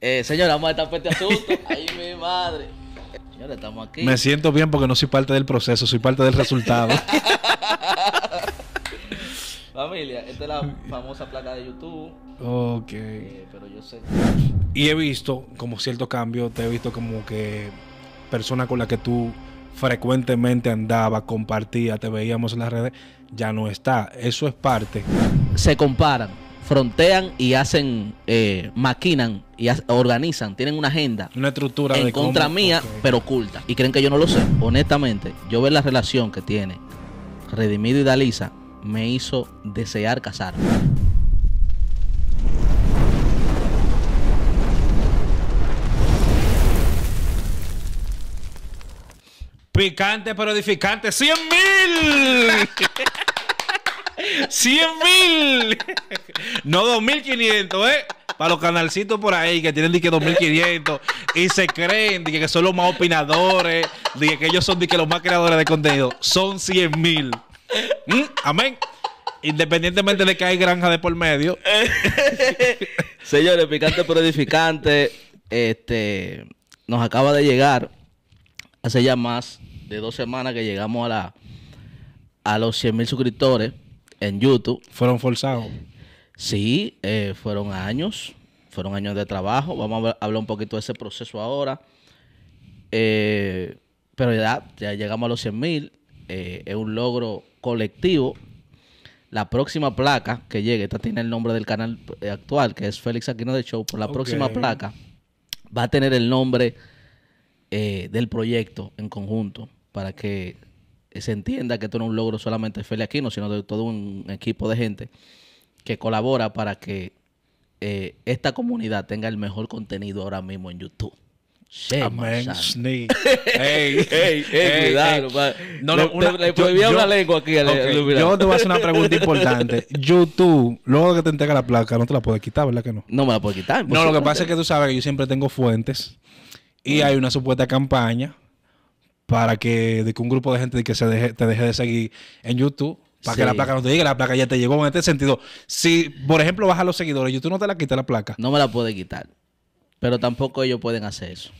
Eh, señora, vamos a estar este asunto. Ay, mi madre. Señora, estamos aquí. Me siento bien porque no soy parte del proceso, soy parte del resultado. Familia, esta es la famosa placa de YouTube. Ok. Eh, pero yo sé. Y he visto como cierto cambio, te he visto como que persona con la que tú frecuentemente andaba, compartía, te veíamos en las redes, ya no está. Eso es parte. Se comparan frontean y hacen, eh, maquinan y organizan, tienen una agenda. Una estructura en contra mía, pero oculta. Y creen que yo no lo sé. Honestamente, yo ver la relación que tiene Redimido y Dalisa me hizo desear casar Picante pero edificante, 100 mil. 100 mil! No 2500, ¿eh? Para los canalcitos por ahí que tienen dique 2500 y se creen que son los más opinadores, que ellos son los más creadores de contenido. Son 100 mil. ¿Mm? Amén. Independientemente de que hay granja de por medio. Señores, picante pero edificante. Este, nos acaba de llegar hace ya más de dos semanas que llegamos a a los 100 mil suscriptores en YouTube. Fueron forzados. Sí, eh, fueron años, fueron años de trabajo. Vamos a hablar un poquito de ese proceso ahora. Eh, pero ya, ya, llegamos a los 100 mil, eh, es un logro colectivo. La próxima placa que llegue, esta tiene el nombre del canal actual, que es Félix Aquino de Show, Por la próxima placa va a tener el nombre del proyecto en conjunto para que se entienda que esto no es un logro solamente de Feli Aquino, sino de todo un equipo de gente que colabora para que eh, esta comunidad tenga el mejor contenido ahora mismo en YouTube. ¡Sí, Amén, Sneak. Ey, ey, ey, cuidado. No, le, prohibía una lengua aquí. yo te voy a hacer una pregunta importante. YouTube, luego que te entrega la placa, no te la puedes quitar, ¿verdad que no? No me la puedo quitar. No, lo que pasa es que tú sabes que yo siempre tengo fuentes y hay una supuesta campaña para que, de que un grupo de gente que se deje, te deje de seguir en YouTube. Para que la placa no te diga, la placa ya te llegó en este sentido. Si, por ejemplo, bajas los seguidores, YouTube no te la quita la placa. No me la puede quitar. Pero tampoco ellos pueden hacer eso.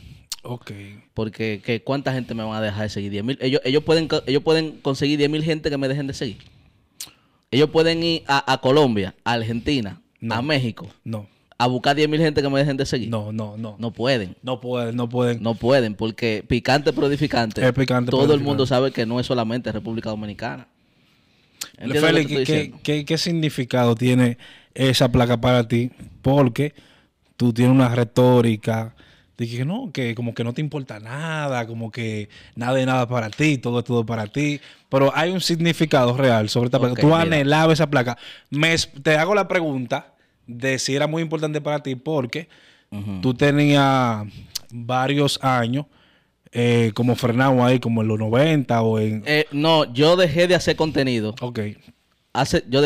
Ok. Porque ¿cuánta gente me van a dejar de seguir? 10 mil. Ellos, ellos, pueden, ellos pueden conseguir 10 mil gente que me dejen de seguir. Ellos pueden ir a, Colombia, a Argentina, a México. No a buscar mil gente que me dejen de seguir. No, no, no. No pueden. No pueden, no pueden. No pueden, porque picante pero Es picante. Todo el mundo sabe que no es solamente República Dominicana. Félix, ¿qué, significado tiene esa placa para ti? Porque tú tienes una retórica de que no, que como que no te importa nada, como que nada de nada para ti, todo es todo para ti. Pero hay un significado real sobre esta placa. tú anhelabas esa placa. te hago la pregunta de si era muy importante para ti porque tú tenías varios años eh, como Fernando ahí, como en los 90 o en... Eh, no, yo dejé de hacer contenido. Ok. Hace, yo,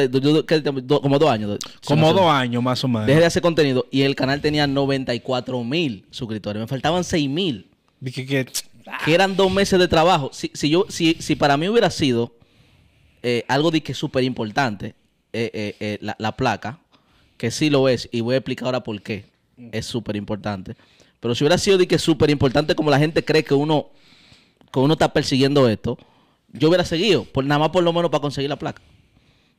como dos años. como dos años más o menos. Dejé de hacer contenido y el canal tenía 94 mil suscriptores. Me faltaban 6 mil. Que, que, eran dos meses de trabajo. Si, si yo, si, si para mí hubiera sido eh, algo de que súper importante, la, la placa, que sí lo es, y voy a explicar ahora por qué. Es súper importante. Pero si hubiera sido de que es súper importante como la gente cree que uno, que uno está persiguiendo esto, yo hubiera seguido, por, nada más por lo menos para conseguir la placa.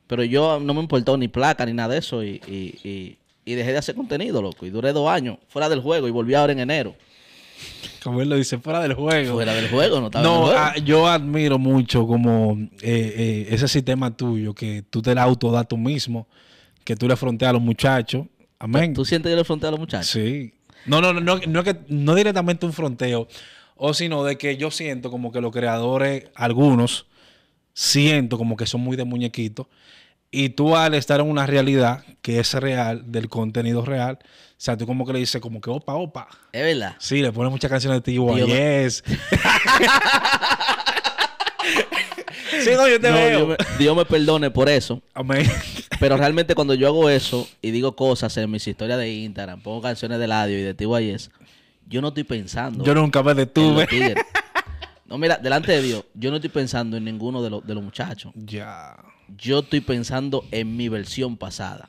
Pero yo no me importó ni placa ni nada de eso y, y, dejé de hacer contenido, loco. Y duré dos años fuera del juego y volví ahora en enero. Como él lo dice, fuera del juego. Fuera del juego, no estaba No, ah, yo admiro mucho como eh, eh, ese sistema tuyo, que tú te la das tú mismo que tú le fronteas a los muchachos. Amén. ¿Tú sientes que le fronteas a los muchachos? Sí. No, no, no, no, es que, no directamente un fronteo, o sino de que yo siento como que los creadores, algunos, siento como que son muy de muñequitos. Y tú al estar en una realidad que es real, del contenido real, o sea, tú como que le dices como que opa, opa. Es verdad. Sí, le pones muchas canciones de ti, yes. Dios me, perdone por eso. Pero realmente cuando yo hago eso y digo cosas en mis historias de Instagram, pongo canciones de radio y de TYS, yo no estoy pensando. Yo nunca me detuve. No, mira, delante de Dios, yo no estoy pensando en ninguno de, de los muchachos. Ya. Yo estoy pensando en mi versión pasada.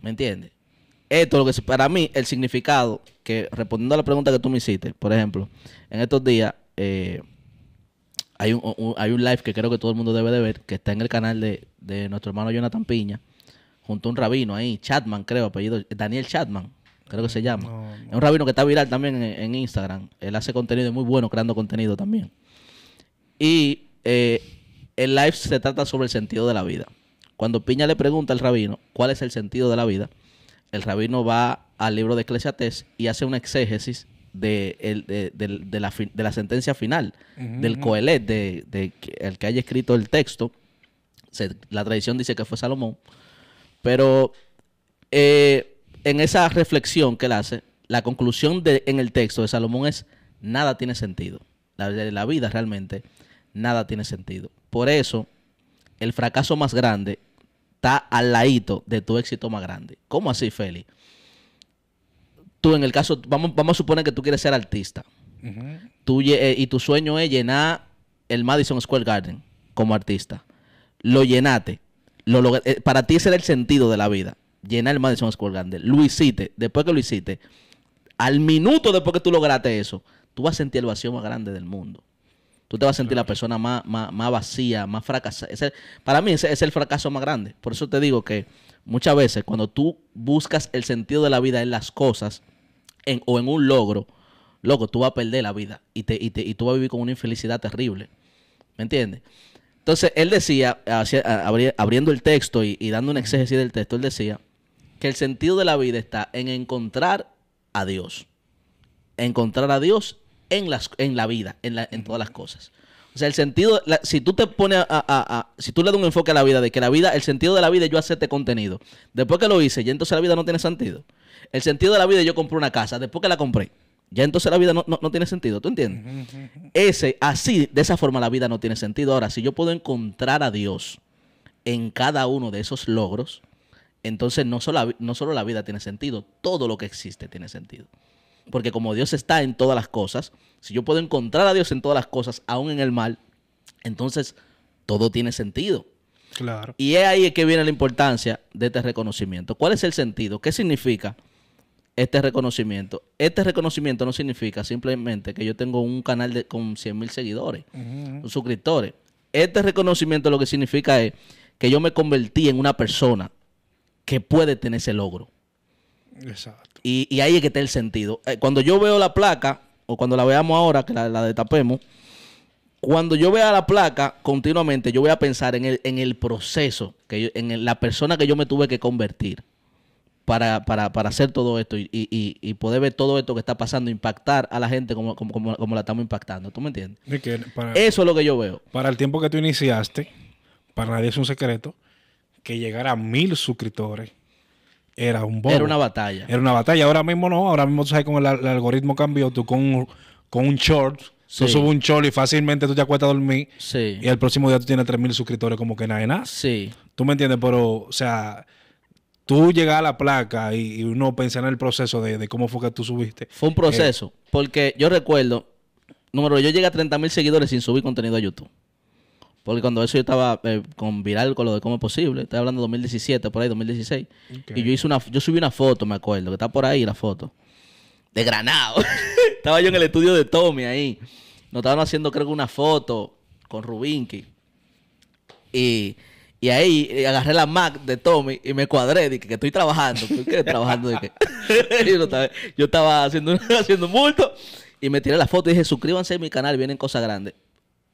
¿Me entiendes? Esto es lo que para mí el significado que respondiendo a la pregunta que tú me hiciste, por ejemplo, en estos días eh, hay un, live que creo que todo el mundo debe de ver, que está en el canal de, nuestro hermano Jonathan Piña, junto a un rabino ahí, Chatman, creo, apellido, Daniel Chatman, creo que se llama. Es un rabino que está viral también en, Instagram. Él hace contenido muy bueno, creando contenido también. Y eh, el live se trata sobre el sentido de la vida. Cuando Piña le pregunta al rabino cuál es el sentido de la vida, el rabino va al libro de Eclesiastes y hace una exégesis de, la, sentencia final, del Coelet, de, el que haya escrito el texto. la tradición dice que fue Salomón. Pero eh, en esa reflexión que él hace, la conclusión en el texto de Salomón es, nada tiene sentido. La, la vida realmente, nada tiene sentido. Por eso, el fracaso más grande está al ladito de tu éxito más grande. ¿Cómo así, Feli? tú en el caso, vamos, vamos a suponer que tú quieres ser artista. Eh, y tu sueño es llenar el Madison Square Garden como artista. Lo llenate. Lo, eh, para ti ese era el sentido de la vida. Llenar el Madison Square Garden. Lo hiciste. Después que lo hiciste, al minuto después que tú lograste eso, tú vas a sentir el vacío más grande del mundo. Tú te vas a sentir la persona más, más vacía, más fracasada. Para mí ese es el fracaso más grande. Por eso te digo que muchas veces cuando tú buscas el sentido de la vida en las cosas, o en un logro, loco, tú vas a perder la vida y, te, y, te, y tú vas a vivir con una infelicidad terrible. ¿Me entiendes? Entonces, él decía, abriendo el texto y, dando un exégesis del texto, él decía que el sentido de la vida está en encontrar a Dios. Encontrar a Dios en, las, en la vida, en, en todas las cosas. O sea, el sentido, si tú te pones a, a, si tú le das un enfoque a la vida de que la vida, el sentido de la vida es yo hacerte contenido. Después que lo hice, y entonces la vida no tiene sentido. El sentido de la vida, yo compré una casa, después que la compré, ya entonces la vida no, tiene sentido, ¿tú entiendes? Ese, así, de esa forma la vida no tiene sentido. Ahora, si yo puedo encontrar a Dios en cada uno de esos logros, entonces no solo, no la vida tiene sentido, todo lo que existe tiene sentido. Porque como Dios está en todas las cosas, si yo puedo encontrar a Dios en todas las cosas, aún en el mal, entonces todo tiene sentido. Claro. Y es ahí que viene la importancia de este reconocimiento. ¿Cuál es el sentido? ¿Qué significa? este reconocimiento. Este reconocimiento no significa simplemente que yo tengo un canal de, con 100 mil seguidores, suscriptores. Este reconocimiento lo que significa es que yo me convertí en una persona que puede tener ese logro. Exacto. Y, ahí es que está el sentido. Eh, cuando yo veo la placa, o cuando la veamos ahora, que la, la destapemos, cuando yo vea la placa continuamente, yo voy a pensar en el, en el proceso, que en la persona que yo me tuve que convertir para, para, para hacer todo esto y, poder ver todo esto que está pasando, impactar a la gente como, la estamos impactando. ¿Tú me entiendes? Eso es lo que yo veo. Para el tiempo que tú iniciaste, para nadie es un secreto, que llegar a mil suscriptores era un bobo. Era una batalla. Era una batalla. Ahora mismo no. Ahora mismo tú sabes cómo el, algoritmo cambió. Tú con, con un short, tú subes un short y fácilmente tú te acuestas a dormir. Y el próximo día tú tienes tres mil suscriptores como que nada, nada. Sí. ¿Tú me entiendes? Pero, o sea, tú llegas a la placa y, uno pensar en el proceso de, cómo fue que tú subiste. Fue un proceso, eh, porque yo recuerdo, número, yo llegué a 30 mil seguidores sin subir contenido a YouTube. Porque cuando eso yo estaba eh, con viral con lo de cómo es posible, Estoy hablando de 2017, por ahí 2016, y yo hice una yo subí una foto, me acuerdo, que está por ahí la foto. De Granado. estaba yo en el estudio de Tommy ahí. Nos estaban haciendo creo que una foto con Rubinky. Y y ahí eh, agarré la Mac de Tommy y me cuadré. Dije que estoy trabajando. ¿Tú qué trabajando? yo, estaba, haciendo, haciendo multo. Y me tiré la foto y dije, suscríbanse a mi canal, vienen cosas grandes.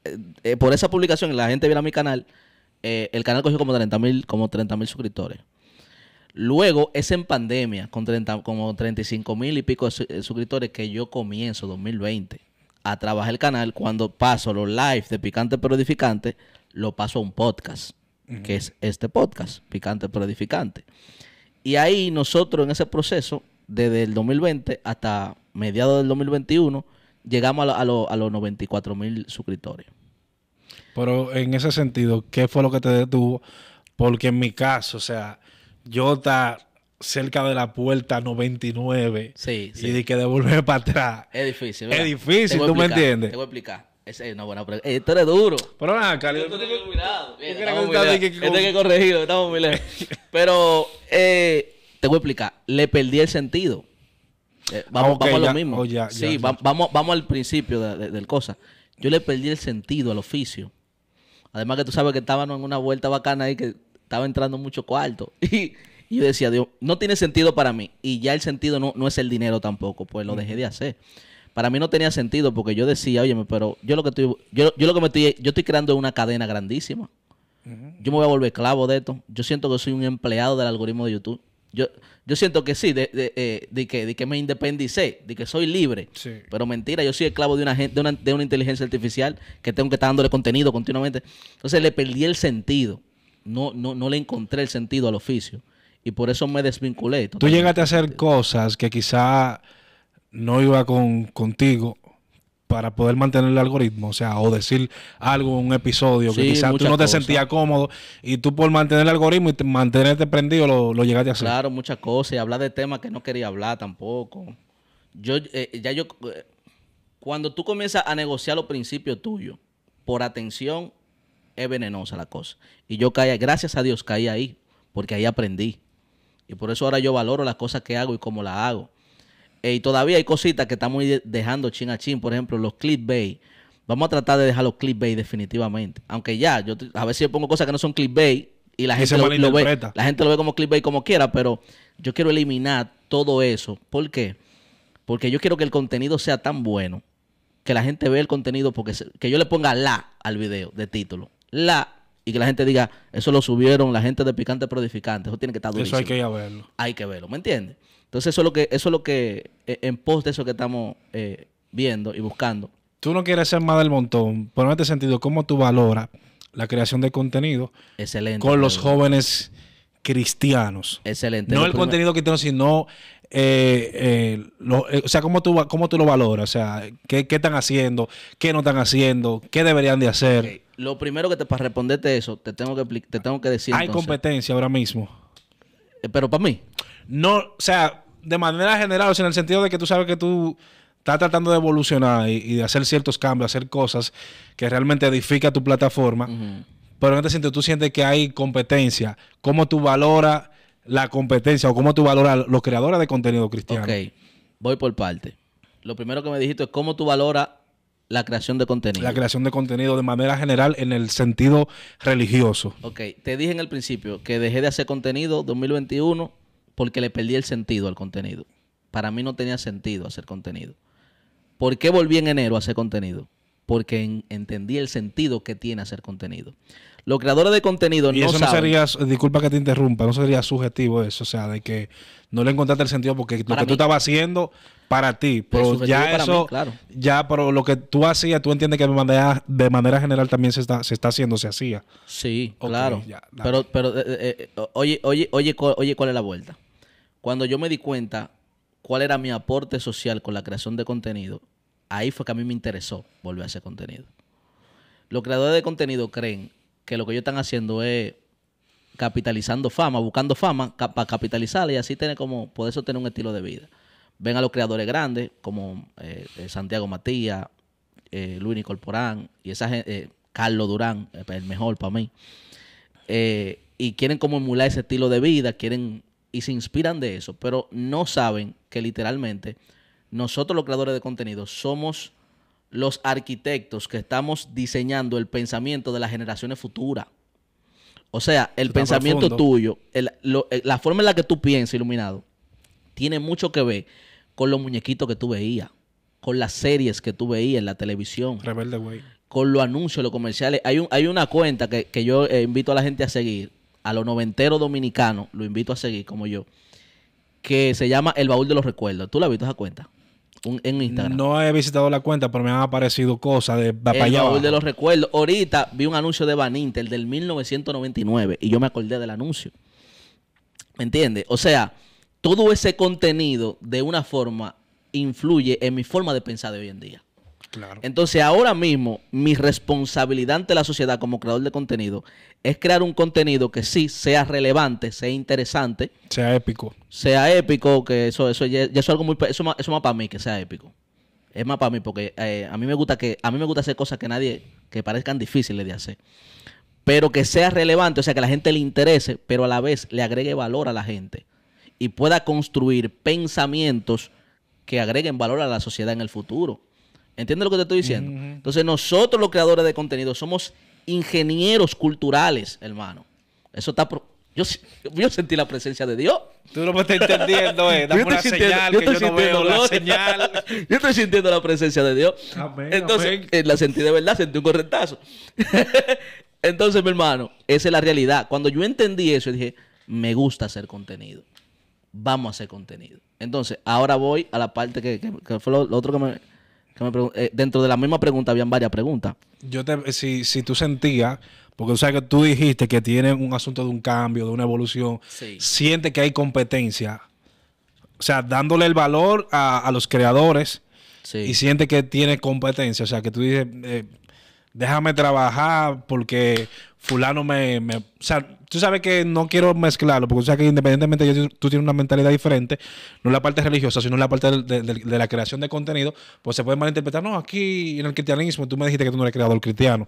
Eh, eh, por esa publicación, la gente viene a mi canal. el canal cogió como 30 mil como 30, suscriptores. Luego es en pandemia, con 30, como 35 mil y pico de, suscriptores, que yo comienzo 2020 a trabajar el canal. Cuando paso los lives... de Picante Pero Edificante, lo paso a un podcast que es este podcast, Picante pero Edificante. Y ahí nosotros en ese proceso, desde el 2020 hasta mediados del 2021, llegamos a, los 94 mil suscriptores. Pero en ese sentido, ¿qué fue lo que te detuvo? Porque en mi caso, o sea, yo estaba cerca de la puerta 99 sí, sí. y de que devolver para atrás. Es difícil. ¿verdad? Es difícil, ¿tú me entiendes? Te voy a explicar. Esa es una buena pregunta. esto eh, es duro. Pero nada, Cali. esto tiene cuidado. Que... Este estamos muy Pero eh, te voy a explicar. Le perdí el sentido. Eh, ah, vamos, a lo mismo. Oh, sí, Vamos, vamos al principio del cosa. Yo le perdí el sentido al oficio. Además que tú sabes que estábamos en una vuelta bacana ahí que estaba entrando mucho cuarto. Y, yo decía, Dios, no tiene sentido para mí. Y ya el sentido no, no es el dinero tampoco, pues lo dejé de hacer para mí no tenía sentido porque yo decía, oye, pero yo lo que estoy, yo, yo lo que me estoy, yo estoy creando una cadena grandísima. Yo me voy a volver clavo de esto. Yo siento que soy un empleado del algoritmo de YouTube. Yo, yo siento que sí, de, de, eh, de, que, de que me independicé, de que soy libre. Pero mentira, yo soy esclavo de una, de, una, inteligencia artificial que tengo que estar dándole contenido continuamente. Entonces le perdí el sentido. No, no, no le encontré el sentido al oficio. Y por eso me desvinculé. Tú llegaste a hacer cosas que quizá no iba con, contigo para poder mantener el algoritmo, o sea, o decir algo en un episodio que quizás tú no te sentía sentías cómodo y tú por mantener el algoritmo y mantenerte prendido lo, llegaste a hacer. Claro, muchas cosas y hablar de temas que no quería hablar tampoco. Yo, eh, ya yo, cuando tú comienzas a negociar los principios tuyos por atención, es venenosa la cosa. Y yo caía, gracias a Dios caí ahí, porque ahí aprendí. Y por eso ahora yo valoro las cosas que hago y cómo las hago. Eh, y todavía hay cositas que estamos dejando chin a chin. Por ejemplo, los clickbait. Vamos a tratar de dejar los clickbait definitivamente. Aunque ya, yo a si yo pongo cosas que no son clickbait y la gente, lo, ve, la gente lo ve como clickbait como quiera, pero yo quiero eliminar todo eso. ¿Por qué? Porque yo quiero que el contenido sea tan bueno que la gente vea el contenido porque que yo le ponga la al video de título. La y que la gente diga, eso lo subieron la gente de Picante Prodificante. Eso tiene que estar durísimo. Eso hay que ir a verlo. Hay que verlo, ¿me entiendes? Entonces eso es lo que, eso es lo que, eh, en pos de eso que estamos eh, viendo y buscando. Tú no quieres ser más del montón, pero en este sentido, ¿cómo tú valoras la creación de contenido con los jóvenes cristianos? Excelente. No el contenido cristiano, sino eh, o sea, ¿cómo tú, ¿cómo tú lo valoras? O sea, ¿qué, están haciendo? ¿Qué no están haciendo? ¿Qué deberían de hacer? Lo primero que te, para responderte eso, te tengo que, te tengo que decir. Hay competencia ahora mismo. Pero para mí. No, o sea, de manera general, en el sentido de que tú sabes que tú estás tratando de evolucionar y, de hacer ciertos cambios, hacer cosas que realmente edifica tu plataforma, pero en este sentido tú sientes que hay competencia. ¿Cómo tú valora la competencia o cómo tú valoras los creadores de contenido cristiano? Ok, voy por parte. Lo primero que me dijiste es cómo tú valora la creación de contenido. La creación de contenido de manera general en el sentido religioso. Ok, te dije en el principio que dejé de hacer contenido 2021 porque le perdí el sentido al contenido. Para mí no tenía sentido hacer contenido. ¿Por qué volví en enero a hacer contenido? porque entendí el sentido que tiene hacer contenido. Los creadores de contenido y no eso no sería, disculpa que te interrumpa, no sería subjetivo eso, o sea, de que no le encontraste el sentido porque lo que tú estabas haciendo para ti, pero ya eso, claro. ya, pero lo que tú hacías, tú entiendes que de manera, general también se está, se está haciendo, se hacía. Sí, claro. pero, pero eh, eh, eh, oye, oye, oye, oye, ¿cuál es la vuelta? Cuando yo me di cuenta cuál era mi aporte social con la creación de contenido, ahí fue que a mí me interesó volver a hacer contenido. Los creadores de contenido creen que lo que ellos están haciendo es capitalizando fama, buscando fama para capitalizarla y así tener como, por eso tener un estilo de vida. Ven a los creadores grandes como eh, eh, Santiago Matías, eh, Luis Nicolporán y esa gente, Carlos Durán, el mejor para mí. y quieren como emular ese estilo de vida, quieren y se inspiran de eso, pero no saben que literalmente nosotros los creadores de contenido somos los arquitectos que estamos diseñando el pensamiento de las generaciones futuras. O sea, el pensamiento tuyo, eh, la forma en la que tú piensas, iluminado, tiene mucho que ver con los muñequitos que tú veías, con las series que tú veías en la televisión. Rebelde, güey. Con los anuncios, los comerciales. Hay, una cuenta que, yo eh, invito a la gente a seguir, a los noventeros dominicanos, lo invito a seguir como yo, que se llama El Baúl de los Recuerdos. ¿Tú la has visto esa cuenta? en Instagram. No he visitado la cuenta, pero me han aparecido cosas de, de de los recuerdos. Ahorita vi un anuncio de Van Intel del 1999 y yo me acordé del anuncio. ¿Me entiendes? O sea, todo ese contenido de una forma influye en mi forma de pensar de hoy en día. Entonces, ahora mismo, mi responsabilidad ante la sociedad como creador de contenido es crear un contenido que sí sea relevante, sea interesante. Sea épico. Sea épico, que eso, eso, es algo muy. Eso, eso más para mí, que sea épico. Es más para mí, porque eh, a mí me gusta que a mí me gusta hacer cosas que nadie, que parezcan difíciles de hacer. Pero que sea relevante, o sea, que la gente le interese, pero a la vez le agregue valor a la gente y pueda construir pensamientos que agreguen valor a la sociedad en el futuro. ¿Entiendes lo que te estoy diciendo? Entonces nosotros los creadores de contenido somos ingenieros culturales, hermano. Eso está... Yo, yo, sentí la presencia de Dios. Tú no me estás entendiendo, eh. Dame una señal que yo la señal. Yo estoy sintiendo la presencia de Dios. Amén, Entonces, la sentí de verdad, sentí un correntazo. Entonces, mi hermano, esa es la realidad. Cuando yo entendí eso, dije, me gusta hacer contenido. Vamos a hacer contenido. Entonces, ahora voy a la parte que, fue lo otro que me eh, dentro de la misma pregunta habían varias preguntas. Yo te, si, si tú sentías, porque tú sabes que tú dijiste que tiene un asunto de un cambio, de una evolución, siente que hay competencia. O sea, dándole el valor a, los creadores y siente que tiene competencia. O sea, que tú dices, eh, déjame trabajar porque fulano me, me... O sea, tú sabes que no quiero mezclarlo, porque tú sabes que independientemente de tú tienes una mentalidad diferente, no la parte religiosa, sino la parte de, la creación de contenido, pues se puede malinterpretar, no, aquí en el cristianismo tú me dijiste que tú no eres creador cristiano.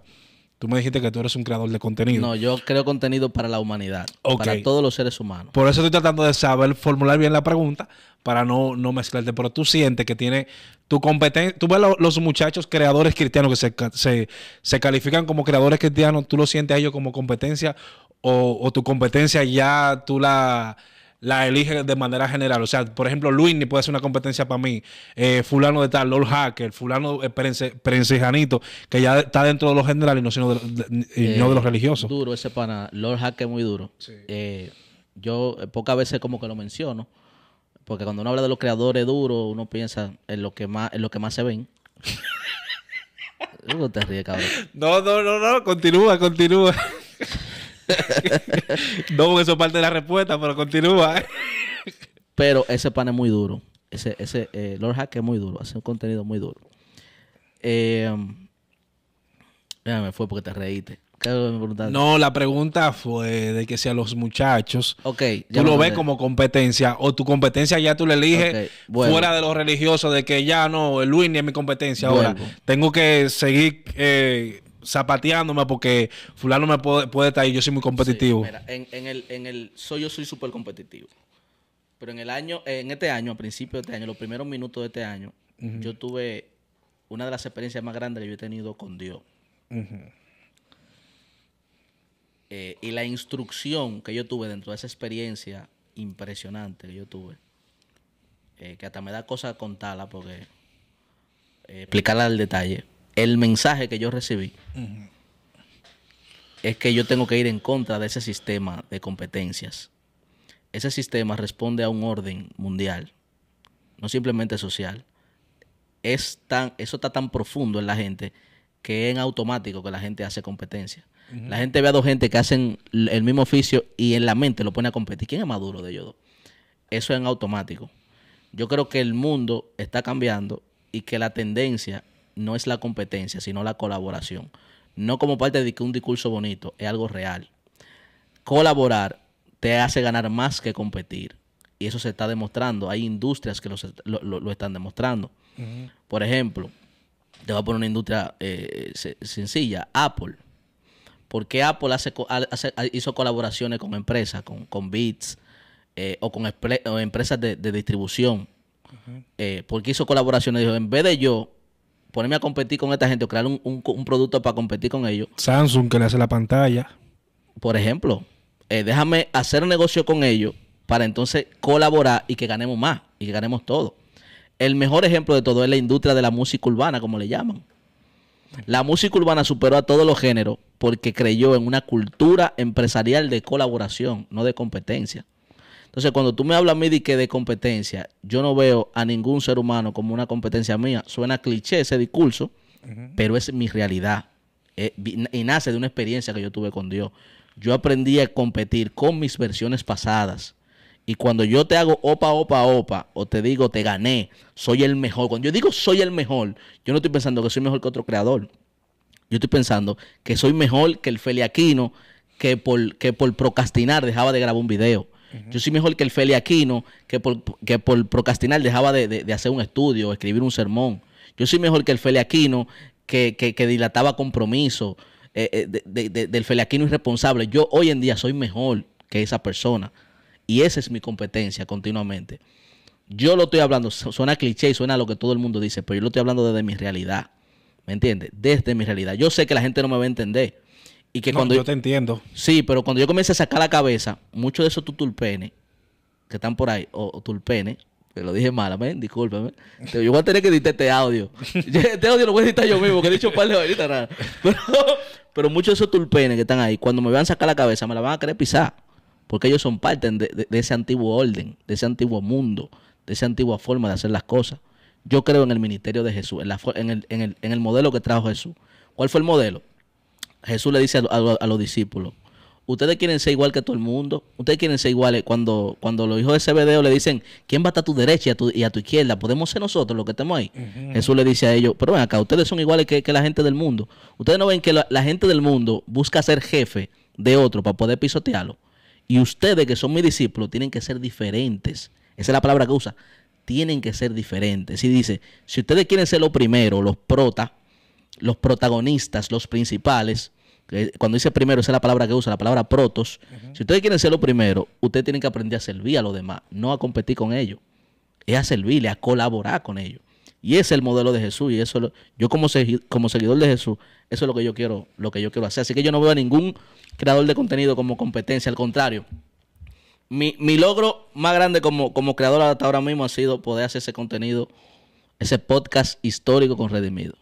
Tú me dijiste que tú eres un creador de contenido. No, yo creo contenido para la humanidad, para todos los seres humanos. Por eso estoy tratando de saber formular bien la pregunta para no, no mezclarte. Pero tú sientes que tiene tu competencia. Tú ves a los muchachos creadores cristianos que se, se, califican como creadores cristianos, tú lo sientes a ellos como competencia o, tu competencia ya tú la, la eliges de manera general. O sea, por ejemplo, Luis ni puede ser una competencia para mí. Eh, fulano de tal, Lord Hacker, fulano eh, que ya está dentro de lo general y no, sino de, eh, los religiosos. Duro ese pana, Lord Hacker muy duro. Eh, yo pocas veces como que lo menciono, porque cuando uno habla de los creadores duros, uno piensa en lo que más, en lo que más se ven. te ríes, cabrón. No, no, no, no, continúa, continúa. no, porque eso es parte de la respuesta, pero continúa. pero ese pan es muy duro. Ese, ese eh, Lord Hack es muy duro. Hace un contenido muy duro. Eh, me fue porque te reíste. No, la pregunta fue de que si a los muchachos okay, tú lo ves como competencia o tu competencia ya tú le eliges fuera de los religiosos de que ya no, Luis ni es mi competencia ahora. Tengo que seguir eh, zapateándome porque fulano me puede, puede estar ahí, yo soy muy competitivo. en, el, soy, yo soy súper competitivo. Pero en el año, en este año, a principios de este año, los primeros minutos de este año, yo tuve una de las experiencias más grandes que yo he tenido con Dios. Eh, y la instrucción que yo tuve dentro de esa experiencia impresionante que yo tuve, eh, que hasta me da cosa contarla porque eh, explicarla al detalle el mensaje que yo recibí es que yo tengo que ir en contra de ese sistema de competencias. Ese sistema responde a un orden mundial, no simplemente social. Es tan, eso está tan profundo en la gente que es en automático que la gente hace competencia. La gente ve a dos gente que hacen el mismo oficio y en la mente lo pone a competir. ¿Quién es más duro de ellos dos? Eso es en automático. Yo creo que el mundo está cambiando y que la tendencia no es la competencia, sino la colaboración. No como parte de un discurso bonito, es algo real. Colaborar te hace ganar más que competir. Y eso se está demostrando. Hay industrias que lo, están demostrando. Por ejemplo, te voy a poner una industria eh, sencilla, Apple. ¿Por qué Apple hizo colaboraciones con empresas, con, bits Beats eh, o con empresas de, distribución? Eh, porque hizo colaboraciones. Dijo, en vez de yo ponerme a competir con esta gente o crear un, producto para competir con ellos. Samsung que le hace la pantalla. Por ejemplo, eh, déjame hacer un negocio con ellos para entonces colaborar y que ganemos más y que ganemos todo. El mejor ejemplo de todo es la industria de la música urbana, como le llaman. La música urbana superó a todos los géneros porque creyó en una cultura empresarial de colaboración, no de competencia. Entonces, cuando tú me hablas a mí de que de competencia, yo no veo a ningún ser humano como una competencia mía. Suena cliché ese discurso, pero es mi realidad. Eh, y nace de una experiencia que yo tuve con Dios. Yo aprendí a competir con mis versiones pasadas. Y cuando yo te hago opa, opa, opa, o te digo te gané, soy el mejor. Cuando yo digo soy el mejor, yo no estoy pensando que soy mejor que otro creador. Yo estoy pensando que soy mejor que el Feliaquino que por, que por procrastinar dejaba de grabar un video. Yo soy mejor que el Feli Aquino, que por, que por procrastinar dejaba de, hacer un estudio, escribir un sermón. Yo soy mejor que el Feli Aquino, que, dilataba compromiso. Eh, eh, de, del feliaquino irresponsable. Yo hoy en día soy mejor que esa persona. Y esa es mi competencia continuamente. Yo lo estoy hablando, suena cliché y suena lo que todo el mundo dice, pero yo lo estoy hablando desde mi realidad. ¿Me entiendes? Desde mi realidad. Yo sé que la gente no me va a entender cuando yo, te entiendo. Sí, pero cuando yo comencé a sacar la cabeza, muchos de esos tutulpenes que están por ahí, o, tulpene tulpenes, que lo dije mal, amén, discúlpame. Yo voy a tener que editar este audio. este audio lo voy a editar yo mismo, que he dicho un par de ahorita nada Pero, pero, muchos de esos tulpenes que están ahí, cuando me van a sacar la cabeza, me la van a querer pisar. Porque ellos son parte de, ese antiguo orden, de ese antiguo mundo, de esa antigua forma de hacer las cosas. Yo creo en el ministerio de Jesús, en, la, en el modelo que trajo Jesús. ¿Cuál fue el modelo? Jesús le dice a, los discípulos, ustedes quieren ser igual que todo el mundo, ustedes quieren ser iguales. Cuando, cuando los hijos de Zebedeo le dicen, ¿quién va a estar a tu derecha y a tu, izquierda? Podemos ser nosotros los que estemos ahí. Jesús le dice a ellos, pero ven acá, ustedes son iguales que, la gente del mundo. Ustedes no ven que la, gente del mundo busca ser jefe de otro para poder pisotearlo. Y ustedes que son mis discípulos tienen que ser diferentes. Esa es la palabra que usa. Tienen que ser diferentes. Y dice, si ustedes quieren ser lo primero, los protas, los protagonistas, los principales, cuando dice primero, esa es la palabra que usa, la palabra protos. Si ustedes quieren ser lo primero, ustedes tienen que aprender a servir a los demás, no a competir con ellos. Es a servirle, a colaborar con ellos. Y ese es el modelo de Jesús. Y eso lo, yo como, seguidor de Jesús, eso es lo que yo quiero, lo que yo quiero hacer. Así que yo no veo a ningún creador de contenido como competencia, al contrario. Mi, logro más grande como, como creador hasta ahora mismo ha sido poder hacer ese contenido, ese podcast histórico con Redimido.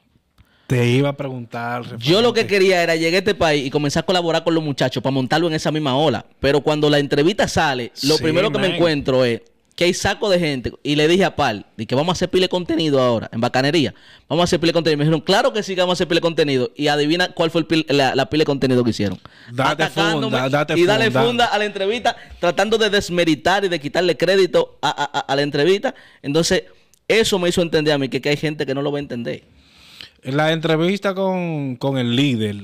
Se iba a preguntar. Yo lo que quería era llegar a este país y comenzar a colaborar con los muchachos para montarlo en esa misma ola. Pero cuando la entrevista sale, lo primero que me encuentro es que hay saco de gente. Y le dije a Pal, y que vamos a hacer pile contenido ahora, en bacanería. Vamos a hacer pile contenido. me dijeron, claro que sí, que vamos a hacer pile contenido. Y adivina cuál fue el pile, la, pile contenido que hicieron. Date funda, y dale funda, a la entrevista, tratando de desmeritar y de quitarle crédito a, la entrevista. Entonces, eso me hizo entender a mí que hay gente que no lo va a entender. En la entrevista con, con el líder,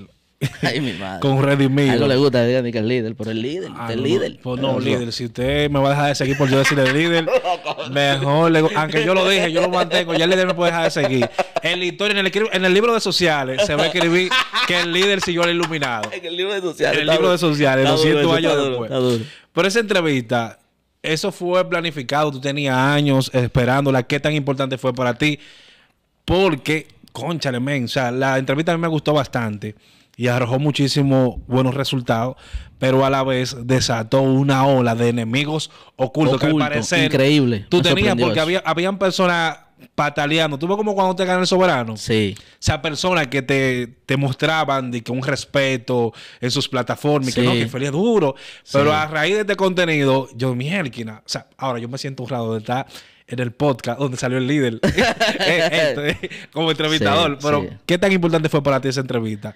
Ay, mi madre. con él no le gusta ni que es líder, pero el líder, ah, el líder. Pues no, líder, si usted me va a dejar de seguir por yo decirle líder, mejor, aunque yo lo dije, yo lo mantengo, ya el líder me puede dejar de seguir. En la historia, en el, en el libro de sociales, se va a escribir que el líder siguió al iluminado. En el libro de sociales. En el libro de sociales, 200 años después. Pero esa entrevista, eso fue planificado, tú tenías años esperándola, ¿qué tan importante fue para ti? Porque le men, o sea, la entrevista a mí me gustó bastante y arrojó muchísimos buenos resultados, pero a la vez desató una ola de enemigos ocultos que al increíble. tú tenías, porque había, habían personas pataleando. Tú ves como cuando te gana el soberano. Sí. O sea, personas que te, mostraban de que un respeto en sus plataformas, y que no, que feliz duro. Pero a raíz de este contenido, yo, mierda, o sea, ahora yo me siento honrado de estar en el podcast donde salió el líder como entrevistador. Pero, ¿qué tan importante fue para ti esa entrevista?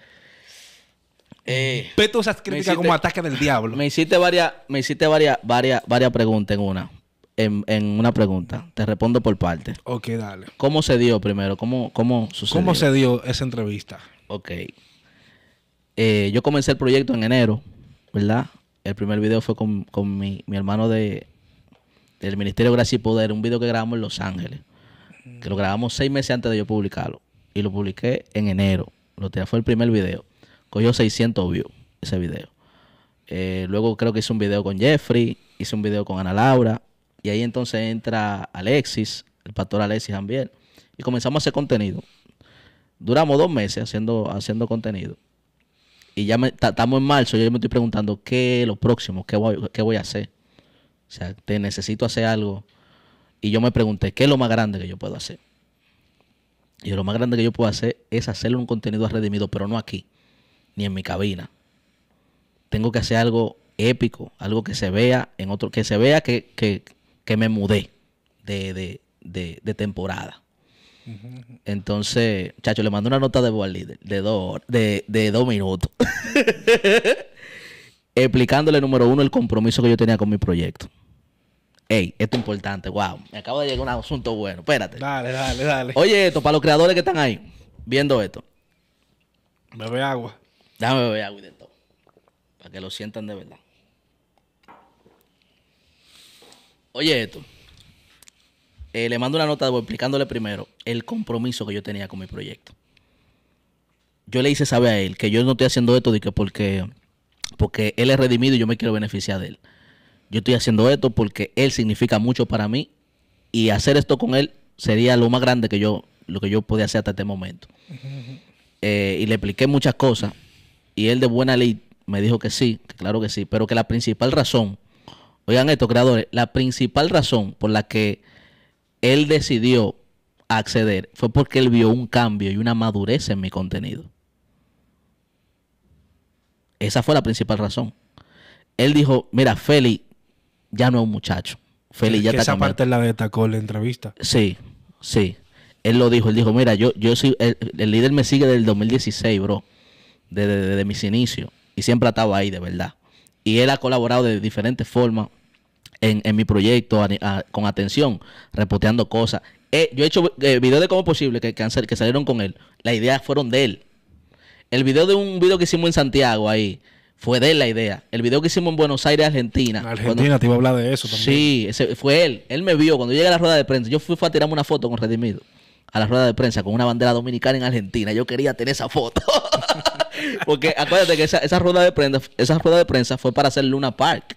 Peto eh, esas críticas como ataque del diablo. Me hiciste varias, me hiciste varias, varias, varias preguntas en una. En, una pregunta. Te respondo por parte. Ok, dale. ¿Cómo se dio primero? ¿Cómo, cómo sucedió? ¿Cómo se dio esa entrevista? Ok. Eh, yo comencé el proyecto en enero, ¿verdad? El primer video fue con, mi hermano de, del Ministerio Gracia y Poder, un video que grabamos en Los Ángeles, que lo grabamos seis meses antes de yo publicarlo. Y lo publiqué en enero. Lo fue el primer video. Cogió 600 views ese video. Eh, luego creo que hice un video con Jeffrey, hice un video con Ana Laura. Y ahí entonces entra Alexis, el pastor Alexis también. Y comenzamos a hacer contenido. Duramos dos meses haciendo, haciendo contenido. Y ya estamos en marzo, yo me estoy preguntando qué es lo próximo, qué voy a hacer. O sea, te necesito hacer algo. Y yo me pregunté, ¿qué es lo más grande que yo puedo hacer? Y lo más grande que yo puedo hacer es hacerle un contenido Redimido, pero no aquí, ni en mi cabina. Tengo que hacer algo épico, algo que se vea en otro, que se vea que, me mudé de, de, de, temporada. Entonces, chacho, le mandé una nota de voz al líder de dos, de, de dos minutos. Explicándole, número uno, el compromiso que yo tenía con mi proyecto. Ey, esto es importante, wow, me acabo de llegar a un asunto bueno, espérate. Dale, dale, dale. Oye, esto, para los creadores que están ahí, viendo esto. Bebe agua. Dame beber agua y de todo. Para que lo sientan de verdad. Oye, esto. Eh, le mando una nota de explicándole primero el compromiso que yo tenía con mi proyecto. Yo le hice saber a él que yo no estoy haciendo esto de que porque, porque él es redimido y yo me quiero beneficiar de él yo estoy haciendo esto porque él significa mucho para mí y hacer esto con él sería lo más grande que yo, lo que yo podía hacer hasta este momento. Eh, y le expliqué muchas cosas y él de buena ley me dijo que sí, que claro que sí, pero que la principal razón, oigan esto, creadores, la principal razón por la que él decidió acceder fue porque él vio un cambio y una madurez en mi contenido. Esa fue la principal razón. Él dijo, mira, Feli, ya no es un muchacho. ...Feliz ya que Esa parte la destacó la entrevista. Sí, sí. Él lo dijo, él dijo, mira, yo, yo soy, el, líder me sigue desde el 2016, bro, desde, mis inicios, y siempre ha estado ahí, de verdad. Y él ha colaborado de diferentes formas en, en mi proyecto, con atención, repoteando cosas. Eh, yo he hecho eh, videos de cómo es posible que, que salieron con él. Las ideas fueron de él. El video de un video que hicimos en Santiago ahí, fue de él la idea. El video que hicimos en Buenos Aires, Argentina. Argentina, te iba a hablar de eso también. Sí, fue él. Él me vio cuando llegué a la rueda de prensa. Yo fui, a tirarme una foto con Redimido a la rueda de prensa con una bandera dominicana en Argentina. Yo quería tener esa foto. Porque acuérdate que esa, esa, rueda de prensa, esa rueda de prensa fue para hacer Luna Park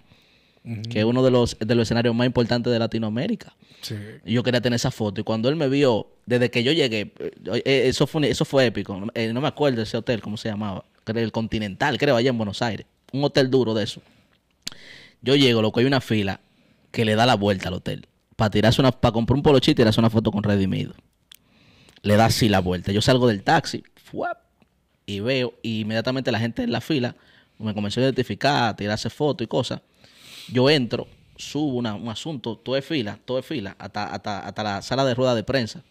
que es uno de los, escenarios más importantes de Latinoamérica. Sí. Yo quería tener esa foto y cuando él me vio, desde que yo llegué, eh, eh, eh, eso fue, eso fue épico. No me acuerdo ese hotel, ¿cómo se llamaba? El Continental, creo, allá en Buenos Aires. Un hotel duro de eso. Yo llego, loco, hay una fila que le da la vuelta al hotel. Para tirarse una, para comprar un polochito y tirarse una foto con Redimido. Le da así la vuelta. Yo salgo del taxi, y veo, inmediatamente la gente en la fila me comenzó a identificar, tirarse fotos y cosas yo entro, subo un asunto, todo es fila, todo es fila, hasta, hasta, la sala de rueda de prensa.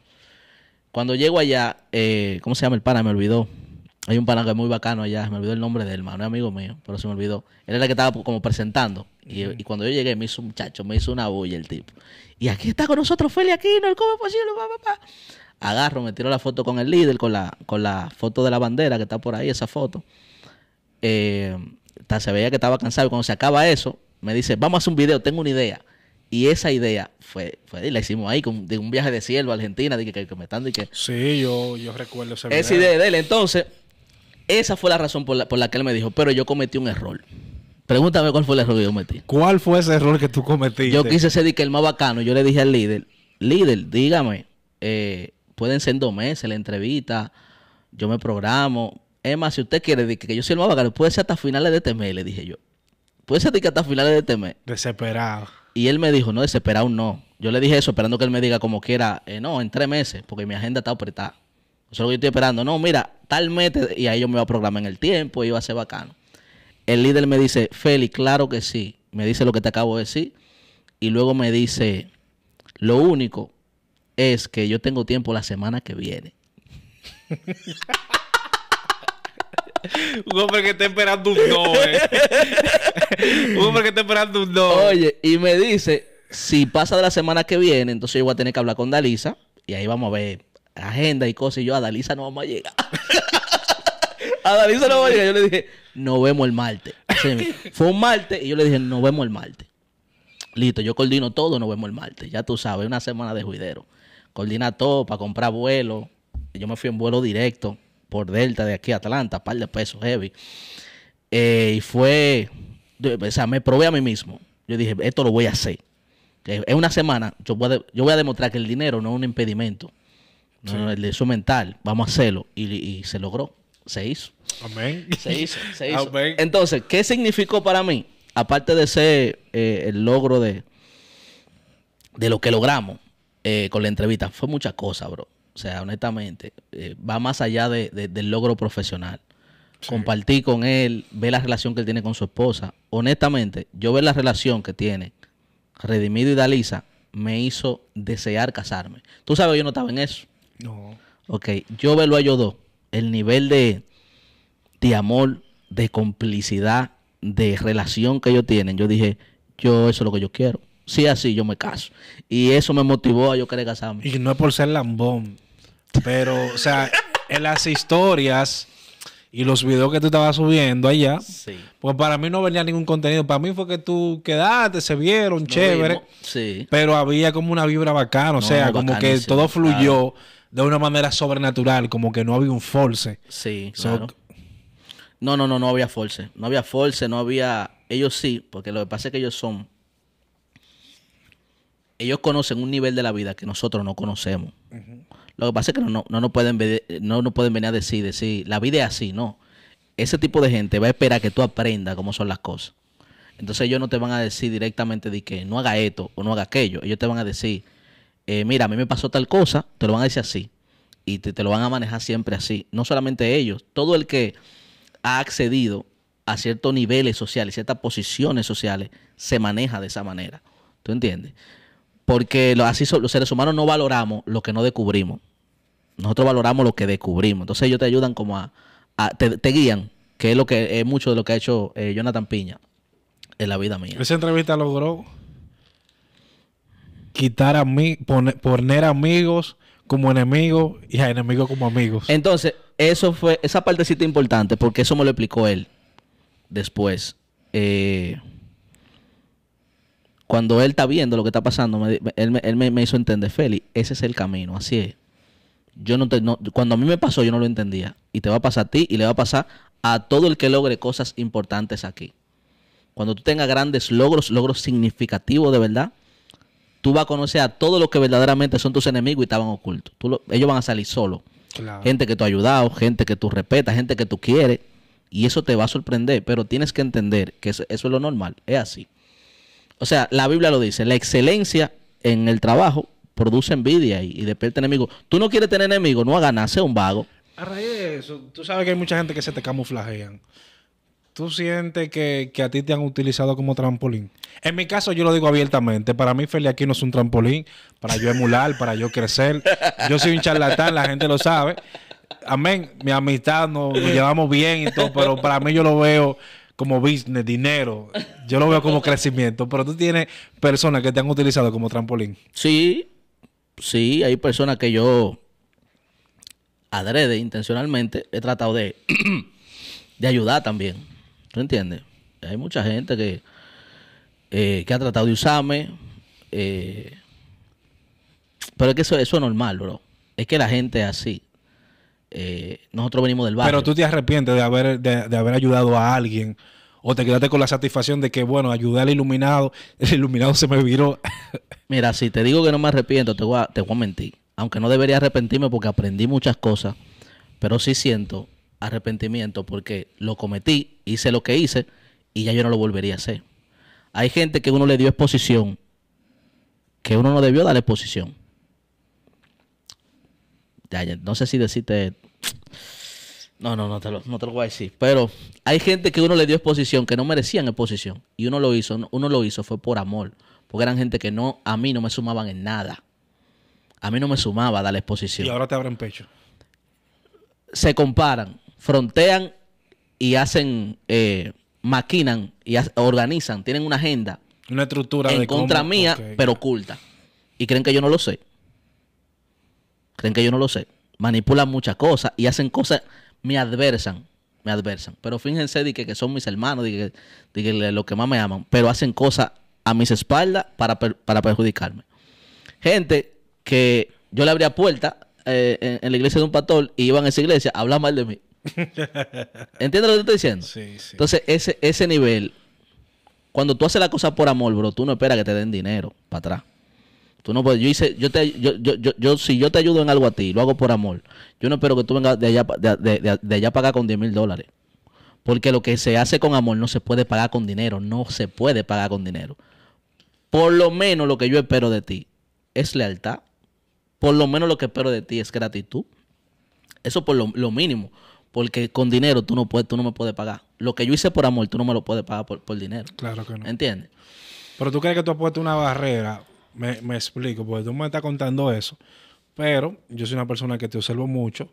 Cuando llego allá, eh, ¿cómo se llama el pana? Me olvidó. Hay un pana que es muy bacano allá, me olvidó el nombre del no es amigo mío, pero se me olvidó. Él era el que estaba como presentando. Y, cuando yo llegué, me hizo un muchacho, me hizo una bulla el tipo. Y aquí está con nosotros Feli Aquino, el cómo es posible, papá. Agarro, me tiro la foto con el líder, con la, con la foto de la bandera que está por ahí, esa foto. Eh, se veía que estaba cansado. Y cuando se acaba eso, me dice, vamos a hacer un video, tengo una idea. Y esa idea fue, fue la hicimos ahí, de un viaje de cielo a Argentina, de que, que, me están, y que... Sí, yo, yo recuerdo ese video. Esa idea de él. Entonces, esa fue la razón por la, que él me dijo, pero yo cometí un error. Pregúntame cuál fue el error que yo cometí. ¿Cuál fue ese error que tú cometiste? Yo quise ser que el más bacano. Yo le dije al líder, líder, dígame, eh, pueden ser dos meses la entrevista, yo me programo. Es más, si usted quiere que, que yo sea el más bacano, puede ser hasta finales de este mes, le dije yo. Puede ser que hasta finales de este mes? Desesperado. Y él me dijo, no, desesperado no. Yo le dije eso esperando que él me diga como quiera, eh, no, en tres meses, porque mi agenda está apretada. Eso es lo que yo estoy esperando. No, mira, tal mes, y ahí yo me iba a programar en el tiempo, y iba a ser bacano. El líder me dice, Feli, claro que sí. Me dice lo que te acabo de decir. Y luego me dice, lo único es que yo tengo tiempo la semana que viene. un hombre que está esperando un no, un hombre que está esperando un no. Oye, y me dice, si pasa de la semana que viene, entonces yo voy a tener que hablar con Dalisa y ahí vamos a ver agenda y cosas y yo a Dalisa no vamos a llegar. a Dalisa no vamos a llegar. Yo le dije, nos vemos el martes. fue un martes y yo le dije, nos vemos el martes. Listo, yo coordino todo, nos vemos el martes. Ya tú sabes, una semana de juidero. Coordina todo para comprar vuelo. Yo me fui en vuelo directo por Delta de aquí a Atlanta, par de pesos heavy. Eh, y fue, o sea, me probé a mí mismo. Yo dije, esto lo voy a hacer. Es eh, una semana, yo voy, a, demostrar que el dinero no es un impedimento. Sí. No, mental, vamos a hacerlo. Y, se logró, se hizo. Amén. Se hizo, se hizo. Entonces, ¿qué significó para mí? Aparte de ser eh, el logro de, de lo que logramos con la entrevista, fue muchas cosas, bro. O sea, honestamente, eh, va más allá de, del logro profesional. Compartí con él, ve la relación que él tiene con su esposa. Honestamente, yo ver la relación que tiene Redimido y Dalisa me hizo desear casarme. Tú sabes, yo no estaba en eso. No. Ok, yo verlo a ellos dos, el nivel de, de amor, de complicidad, de relación que ellos tienen, yo dije, yo eso es lo que yo quiero. Si sí, así, yo me caso. Y eso me motivó a yo querer casarme. Y no es por ser lambón. Pero, o sea, en las historias y los videos que tú estabas subiendo allá, pues para mí no venía ningún contenido. Para mí fue que tú quedaste, se vieron, chévere. Sí. Pero había como una vibra bacana, o sea, como que todo fluyó de una manera sobrenatural, como que no había un force. Sí, No, no, no, no había force. No había force, no había. Ellos sí, porque lo que pasa es que ellos son ellos conocen un nivel de la vida que nosotros no conocemos. Lo que pasa es que no, no, no, pueden, no, no pueden venir a decir, decir, la vida es así, no. Ese tipo de gente va a esperar que tú aprendas cómo son las cosas. Entonces ellos no te van a decir directamente de que no haga esto o no haga aquello. Ellos te van a decir, eh, mira, a mí me pasó tal cosa, te lo van a decir así. Y te, te lo van a manejar siempre así. No solamente ellos, todo el que ha accedido a ciertos niveles sociales, ciertas posiciones sociales, se maneja de esa manera. ¿Tú entiendes? Porque así los seres humanos no valoramos lo que no descubrimos. Nosotros valoramos lo que descubrimos. Entonces ellos te ayudan como a... te, guían, que es lo que es mucho de lo que ha hecho eh, Jonathan Piña en la vida mía. Esa entrevista logró quitar a mí, poner, amigos como enemigos y a enemigos como amigos. Entonces, eso fue, esa partecita importante, porque eso me lo explicó él después. Eh, cuando él está viendo lo que está pasando, él, me, hizo entender, Feli, ese es el camino, así es. Yo no, te, cuando a mí me pasó, yo no lo entendía. Y te va a pasar a ti y le va a pasar a todo el que logre cosas importantes aquí. Cuando tú tengas grandes logros, logros significativos de verdad, tú vas a conocer a todos los que verdaderamente son tus enemigos y estaban ocultos. Tú ellos van a salir solos. Gente que tú has ayudado, gente que tú respetas, gente que tú quieres. Y eso te va a sorprender, pero tienes que entender que eso es lo normal, es así. O sea, la Biblia lo dice, la excelencia en el trabajo produce envidia y, y despierta enemigo. Tú no quieres tener enemigos, no hagas nada, un vago. A raíz de eso, tú sabes que hay mucha gente que se te camuflajean. ¿Tú sientes que, a ti te han utilizado como trampolín? En mi caso, yo lo digo abiertamente. Para mí, Feli aquí no es un trampolín. Para yo emular, para yo crecer. Yo soy un charlatán, la gente lo sabe. Amén. Mi amistad, nos, nos llevamos bien y todo. Pero para mí, yo lo veo como business, dinero. Yo lo veo como crecimiento, pero tú tienes personas que te han utilizado como trampolín. Sí, sí, hay personas que yo adrede, intencionalmente, he tratado de, de ayudar también. ¿Tú entiendes? Hay mucha gente que, eh, que ha tratado de usarme. Eh, pero es que eso, eso es normal, bro. Es que la gente es así. Eh, nosotros venimos del barrio. Pero tú te arrepientes de haber, de, haber ayudado a alguien o te quedaste con la satisfacción de que, bueno, ayudé al iluminado, el iluminado se me viró. Mira, si te digo que no me arrepiento, te voy a, te voy a mentir. Aunque no debería arrepentirme porque aprendí muchas cosas, pero sí siento arrepentimiento porque lo cometí, hice lo que hice y ya yo no lo volvería a hacer. Hay gente que uno le dio exposición, que uno no debió dar exposición. no sé si decirte no, no, no te, lo, no te lo voy a decir. Pero hay gente que uno le dio exposición, que no merecían exposición. Y uno lo hizo, uno lo hizo fue por amor. Porque eran gente que no, a mí no me sumaban en nada. A mí no me sumaba a dar la exposición. Y ahora te abren pecho. Se comparan, frontean y hacen, eh, maquinan y organizan, tienen una agenda. Una estructura en contra mía, pero oculta. Y creen que yo no lo sé. Creen que yo no lo sé manipulan muchas cosas y hacen cosas, me adversan, me adversan. Pero fíjense de que, son mis hermanos, de que, lo que más me aman, pero hacen cosas a mis espaldas para, para perjudicarme. Gente que yo le abría puerta eh, en, la iglesia de un pastor y iban a esa iglesia hablan mal de mí. ¿Entiendes lo que estoy diciendo? Sí, Entonces, ese, ese nivel, cuando tú haces la cosa por amor, bro, tú no esperas que te den dinero para atrás yo hice, yo yo, si yo te ayudo en algo a ti, lo hago por amor. Yo no espero que tú vengas de allá, de, allá a pagar con 10 mil dólares. Porque lo que se hace con amor no se puede pagar con dinero, no se puede pagar con dinero. Por lo menos lo que yo espero de ti es lealtad. Por lo menos lo que espero de ti es gratitud. Eso por lo, mínimo. Porque con dinero tú no puedes, tú no me puedes pagar. Lo que yo hice por amor, tú no me lo puedes pagar por, por dinero. Claro que no. ¿Entiendes? Pero tú crees que tú has puesto una barrera me, me explico, porque tú me estás contando eso. Pero yo soy una persona que te observo mucho.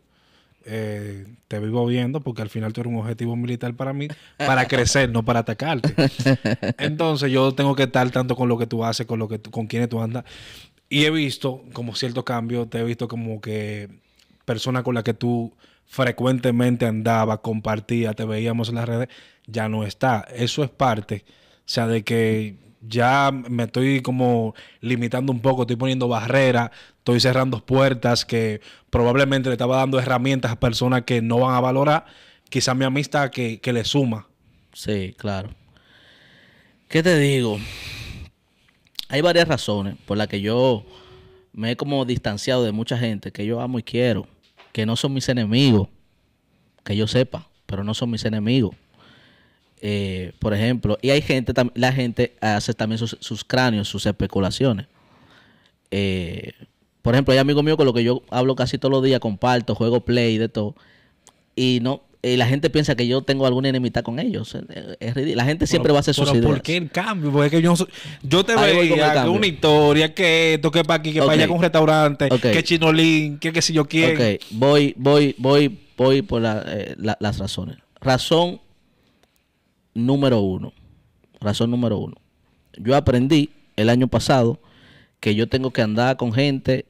Eh, te vivo viendo porque al final tú eres un objetivo militar para mí, para crecer, no para atacarte. Entonces yo tengo que estar tanto con lo que tú haces, con lo que con quienes tú andas. Y he visto como cierto cambio, te he visto como que Persona con la que tú frecuentemente andabas, compartías, te veíamos en las redes, ya no está. Eso es parte, o sea, de que ya me estoy como limitando un poco, estoy poniendo barreras, estoy cerrando puertas que probablemente le estaba dando herramientas a personas que no van a valorar, quizá mi amistad que, que le suma. Sí, claro. ¿Qué te digo? Hay varias razones por las que yo me he como distanciado de mucha gente que yo amo y quiero, que no son mis enemigos, que yo sepa, pero no son mis enemigos eh, por ejemplo. Y hay gente, la gente hace también sus, cráneos, sus especulaciones. Eh, por ejemplo, hay amigos míos con los que yo hablo casi todos los días, comparto, juego play, de todo. Y no, y eh, la gente piensa que yo tengo alguna enemistad con ellos. Eh, la gente siempre va a hacer sus pero ¿Por qué el cambio? yo, te voy a que una historia, que esto, que para aquí, que para allá con un restaurante, que chinolín, que qué sé yo quiero Ok, voy, voy, voy, voy por las razones. Razón número uno. Razón número uno. Yo aprendí el año pasado que yo tengo que andar con gente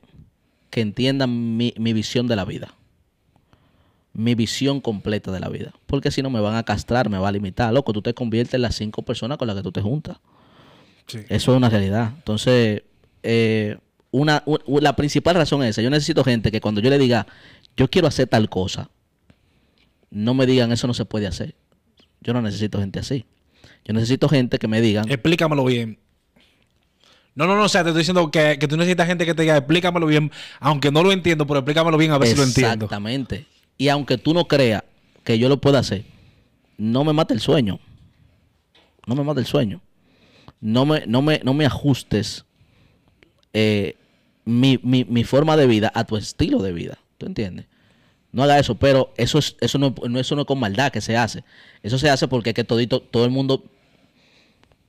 que entienda mi, visión de la vida. Mi visión completa de la vida. Porque si no me van a castrar, me va a limitar. Loco, tú te conviertes en las cinco personas con las que tú te juntas. Eso es una realidad. Entonces, eh, la principal razón es esa. Yo necesito gente que cuando yo le diga, yo quiero hacer tal cosa, no me digan, eso no se puede hacer. Yo no necesito gente así. Yo necesito gente que me digan. Explícamelo bien. No, no, no, o sea, te estoy diciendo que, que tú necesitas gente que te diga, explícamelo bien, aunque no lo entiendo, pero explícamelo bien a ver si lo entiendo. Exactamente. Y aunque tú no creas que yo lo pueda hacer, no me mate el sueño. No me mate el sueño. No me, no me, no me ajustes eh, mi, mi forma de vida a tu estilo de vida. ¿Tú entiendes? No haga eso, pero eso, es, eso, no, eso no es con maldad que se hace. Eso se hace porque es que todito, todo el mundo...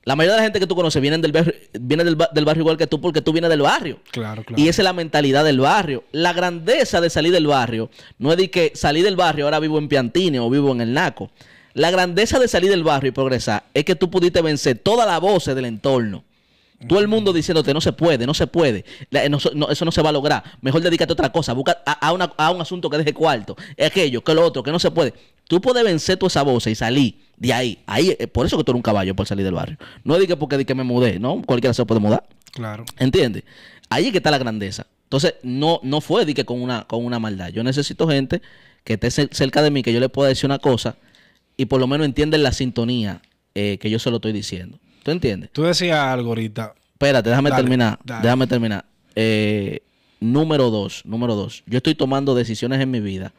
La mayoría de la gente que tú conoces vienen del, viene del, barrio igual que tú porque tú vienes del barrio. Claro, claro. Y esa es la mentalidad del barrio. La grandeza de salir del barrio no es de que salí del barrio, ahora vivo en Piantine o vivo en El Naco. La grandeza de salir del barrio y progresar es que tú pudiste vencer toda la voces del entorno. Todo el mundo diciéndote, no se puede, no se puede, eh, eso no se va a lograr, mejor dedícate a otra cosa, busca a, un asunto que deje cuarto, aquello, que lo otro, que no se puede. Tú puedes vencer tu esa voz y salir de ahí. ahí eh, por eso que tú eres un caballo por salir del barrio. No diga porque di que me mudé, ¿no? Cualquiera se puede mudar. Claro. ¿Entiendes? Ahí es que está la grandeza. Entonces, no, no fue di con una, con una maldad. Yo necesito gente que esté cerca de mí, que yo le pueda decir una cosa y por lo menos entienden la sintonía eh, que yo se lo estoy diciendo. ¿Tú entiendes? Tú decías algo ahorita. Espérate, déjame terminar. Déjame terminar. Eh, número dos, número dos. Yo estoy tomando decisiones en mi vida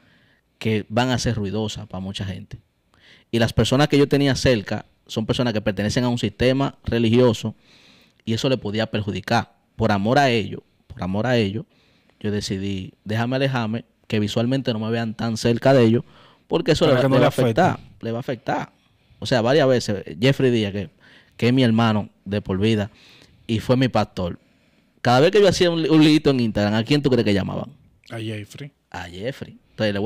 que van a ser ruidosas para mucha gente. Y las personas que yo tenía cerca son personas que pertenecen a un sistema religioso y eso le podía perjudicar. Por amor a ellos, por amor a ellos, yo decidí, déjame alejarme, que visualmente no me vean tan cerca de ellos, porque eso a afectar. Le va a afectar. O sea, varias veces, Jeffrey Díaz, que que mi hermano de por vida y fue mi pastor. Cada vez que yo hacía un, un en Instagram, ¿a quién tú crees que llamaban? A Jeffrey. A Jeffrey. Entonces le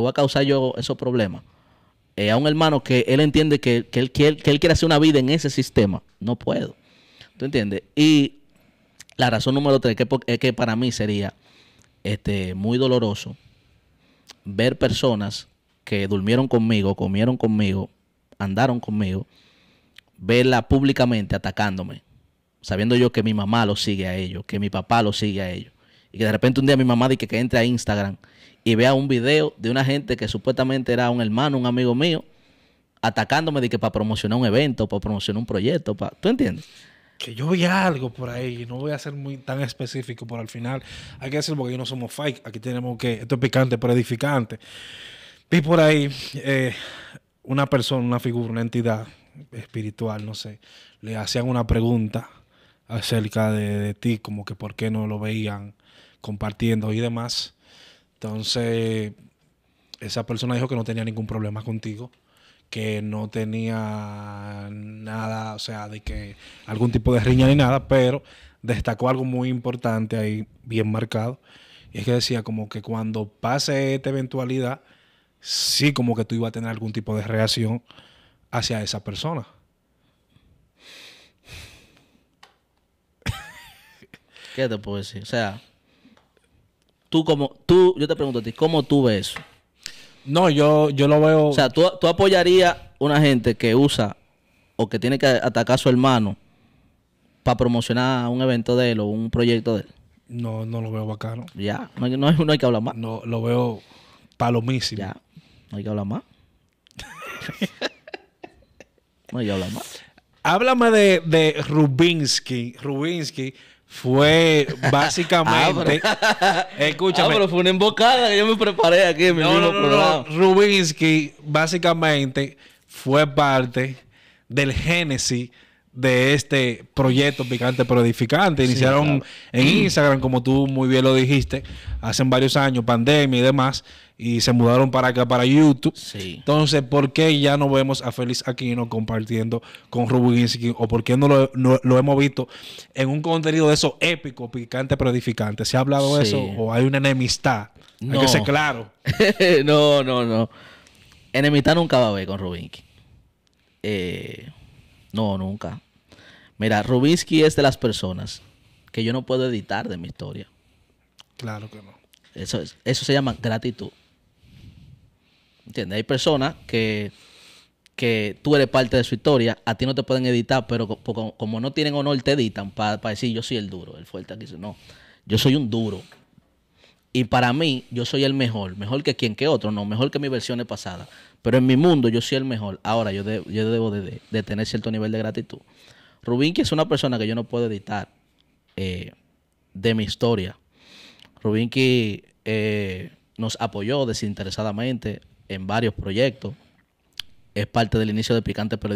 voy a, causar yo esos problemas. Eh, a un hermano que él entiende que, que, él, quiere hacer una vida en ese sistema. No puedo. ¿Tú entiendes? Y la razón número tres que, es que para mí sería este, muy doloroso ver personas que durmieron conmigo, comieron conmigo, andaron conmigo, verla públicamente atacándome, sabiendo yo que mi mamá lo sigue a ellos, que mi papá lo sigue a ellos, y que de repente un día mi mamá dice que, entre a Instagram y vea un video de una gente que supuestamente era un hermano, un amigo mío, atacándome de que para promocionar un evento, para promocionar un proyecto, ¿tú entiendes? que yo vi algo por ahí, y no voy a ser muy tan específico, por al final hay que decirlo porque no somos fake, aquí tenemos que, esto es picante pero edificante. Vi por ahí eh, una persona, una figura, una entidad espiritual, no sé, le hacían una pregunta acerca de, ti, como que por qué no lo veían compartiendo y demás. Entonces, esa persona dijo que no tenía ningún problema contigo, que no tenía nada, o sea, de que algún tipo de riña ni nada, pero destacó algo muy importante ahí, bien marcado, y es que decía como que cuando pase esta eventualidad, sí como que tú ibas a tener algún tipo de reacción hacia esa persona. ¿Qué te puedo decir? O sea, tú como, tú, yo te pregunto a ti, ¿cómo tú ves eso? No, yo, yo lo veo. O sea, ¿tú, tú apoyarías una gente que usa o que tiene que atacar a su hermano para promocionar un evento de él o un proyecto de él? No, no lo veo bacano. Ya, no, hay, no hay que hablar más. No, lo veo palomísimo. Ya, no hay que hablar más. Háblame de, Rubinsky. Rubinsky fue básicamente. ah, pero, escúchame. Ah, pero fue una embocada que yo me preparé aquí Rubinsky básicamente fue parte del génesis de este proyecto picante pero edificante. Iniciaron en Instagram, como tú muy bien lo dijiste, hace varios años, pandemia y demás y se mudaron para acá, para YouTube. Entonces, ¿por qué ya no vemos a Félix Aquino compartiendo con Rubinsky? ¿O por qué no lo, hemos visto en un contenido de eso épico, picante, pero ¿Se ha hablado de eso o hay una enemistad? No. Hay que ser claro. no, no, no. Enemistad nunca va a haber con Rubinsky. Eh, no, nunca. Mira, Rubinsky es de las personas que yo no puedo editar de mi historia. Claro que no. Eso, eso se llama gratitud. Hay personas que, que tú eres parte de su historia, a ti no te pueden editar, pero como, no tienen honor, te editan para decir yo soy el duro, el fuerte. Aquí no, yo soy un duro. Y para mí, yo soy el mejor. Mejor que quien que otro, no. Mejor que mis versiones pasadas. Pero en mi mundo, yo soy el mejor. Ahora, yo, debo de, tener cierto nivel de gratitud. Rubinki es una persona que yo no puedo editar eh, de mi historia. Rubinki eh, nos apoyó desinteresadamente en varios proyectos. Es parte del inicio de Picante pero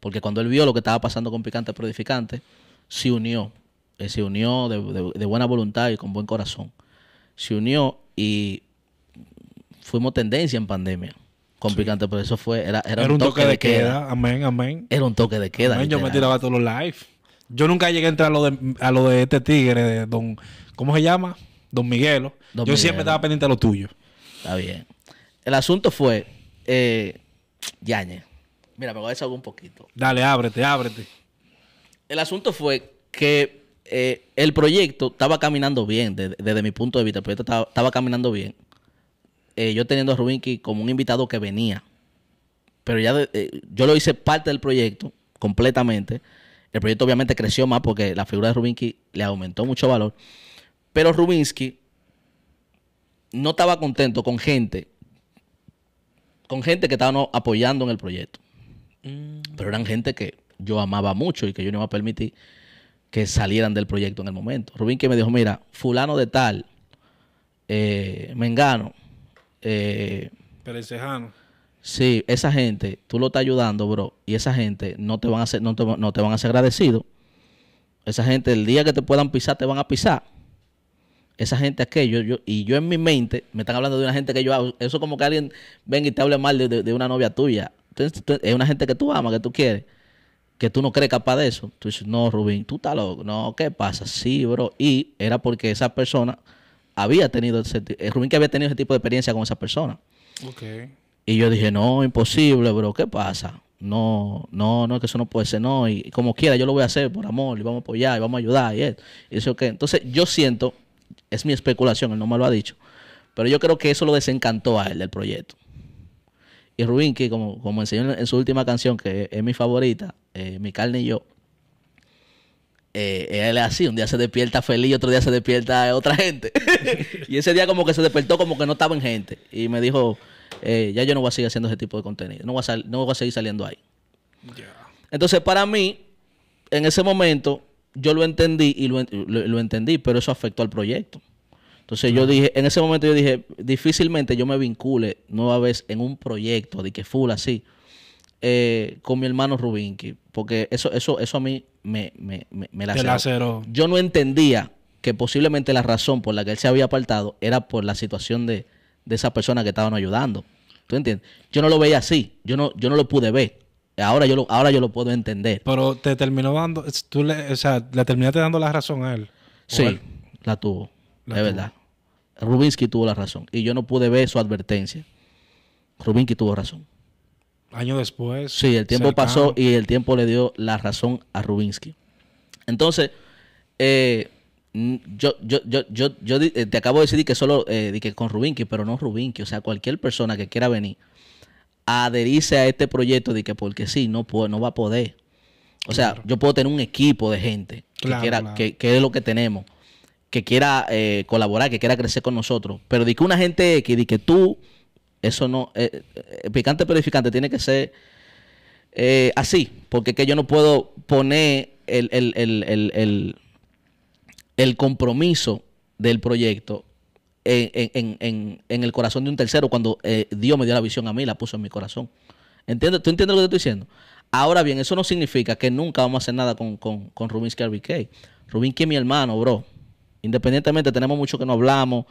porque cuando él vio lo que estaba pasando con Picante pero se unió. Eh, se unió de, buena voluntad y con buen corazón. Se unió y fuimos tendencia en pandemia con picante, pero eso fue, era, un, toque, de, queda. Amén, amén. Era un toque de queda. yo me tiraba todos los live. Yo nunca llegué a entrar a lo de, a lo de este tigre, de don, ¿cómo se llama? Don Miguelo. yo siempre estaba pendiente de lo tuyo. Está bien. El asunto fue, eh, Yañez, mira, me voy a desahogar un poquito. Dale, ábrete, ábrete. El asunto fue que eh, el proyecto estaba caminando bien, desde, mi punto de vista, el proyecto estaba, caminando bien. Eh, yo teniendo a Rubinki como un invitado que venía, pero ya eh, yo lo hice parte del proyecto completamente. El proyecto obviamente creció más porque la figura de Rubinsky le aumentó mucho valor. Pero Rubinsky no estaba contento con gente con gente que estaban apoyando en el proyecto. Mm. Pero eran gente que yo amaba mucho y que yo no iba a permitir que salieran del proyecto en el momento. Rubín que me dijo, mira, fulano de tal, eh, Mengano, eh, Sí, esa gente, tú lo estás ayudando, bro, y esa gente no te van a ser, no te, no te van a ser agradecido. Esa gente, el día que te puedan pisar, te van a pisar esa gente aquello, yo, y yo en mi mente, me están hablando de una gente que yo hago, eso como que alguien venga y te hable mal de, una novia tuya. Entonces, es una gente que tú amas, que tú quieres, que tú no crees capaz de eso. Tú dices, no, Rubín, tú estás loco. No, ¿qué pasa? Sí, bro. Y era porque esa persona había tenido, ese, eh, que había tenido ese tipo de experiencia con esa persona. Y yo dije, no, imposible, bro, ¿qué pasa? No, no, no, que eso no puede ser, no. Y, como quiera, yo lo voy a hacer por amor, y vamos a apoyar, y vamos a ayudar, eso que. Entonces, yo siento es mi especulación, él no me lo ha dicho. Pero yo creo que eso lo desencantó a él del proyecto. Y Rubín, que como, como enseñó en su última canción, que es mi favorita, eh, Mi carne y yo, eh, él es así, un día se despierta feliz, otro día se despierta otra gente. y ese día como que se despertó como que no estaba en gente. Y me dijo, eh, ya yo no voy a seguir haciendo ese tipo de contenido, no voy a, no voy a seguir saliendo ahí. Entonces para mí, en ese momento, yo lo entendí y lo, entendí, pero eso afectó al proyecto. Entonces yo dije, en ese momento yo dije, difícilmente yo me vincule nueva vez en un proyecto de que full así eh, con mi hermano Rubinki, porque eso eso eso a mí me la laceró. Yo no entendía que posiblemente la razón por la que él se había apartado era por la situación de, de esa persona que estaban ayudando. ¿Tú entiendes? Yo no lo veía así, yo no yo no lo pude ver. Ahora yo lo, ahora yo lo puedo entender. Pero te terminó dando, tú le, o sea, le terminaste dando la razón a él. Sí, la tuvo, la es verdad. Rubinsky tuvo la razón y yo no pude ver su advertencia. Rubinsky tuvo razón. Año después. Sí, el tiempo pasó y el tiempo le dio la razón a Rubinsky. Entonces, eh, yo, yo, eh, te acabo de decir que solo eh, con Rubinsky, pero no Rubinsky. O sea, cualquier persona que quiera venir a adherirse a este proyecto de que porque sí, no, no va a poder. O sea, yo puedo tener un equipo de gente que, quiera, Que, que, es lo que tenemos, que quiera eh, colaborar, que quiera crecer con nosotros. Pero de que una gente que de que tú, eso no, eh, eh, Picante, picante perificante tiene que ser así, porque es que yo no puedo poner el, el, el, el compromiso del proyecto en, el corazón de un tercero cuando eh, Dios me dio la visión a mí la puso en mi corazón. ¿Entiendes? ¿Tú entiendes lo que te estoy diciendo? Ahora bien, eso no significa que nunca vamos a hacer nada con, con, con Rubín K. Rubín que es mi hermano, bro. Independientemente, tenemos mucho que no hablamos,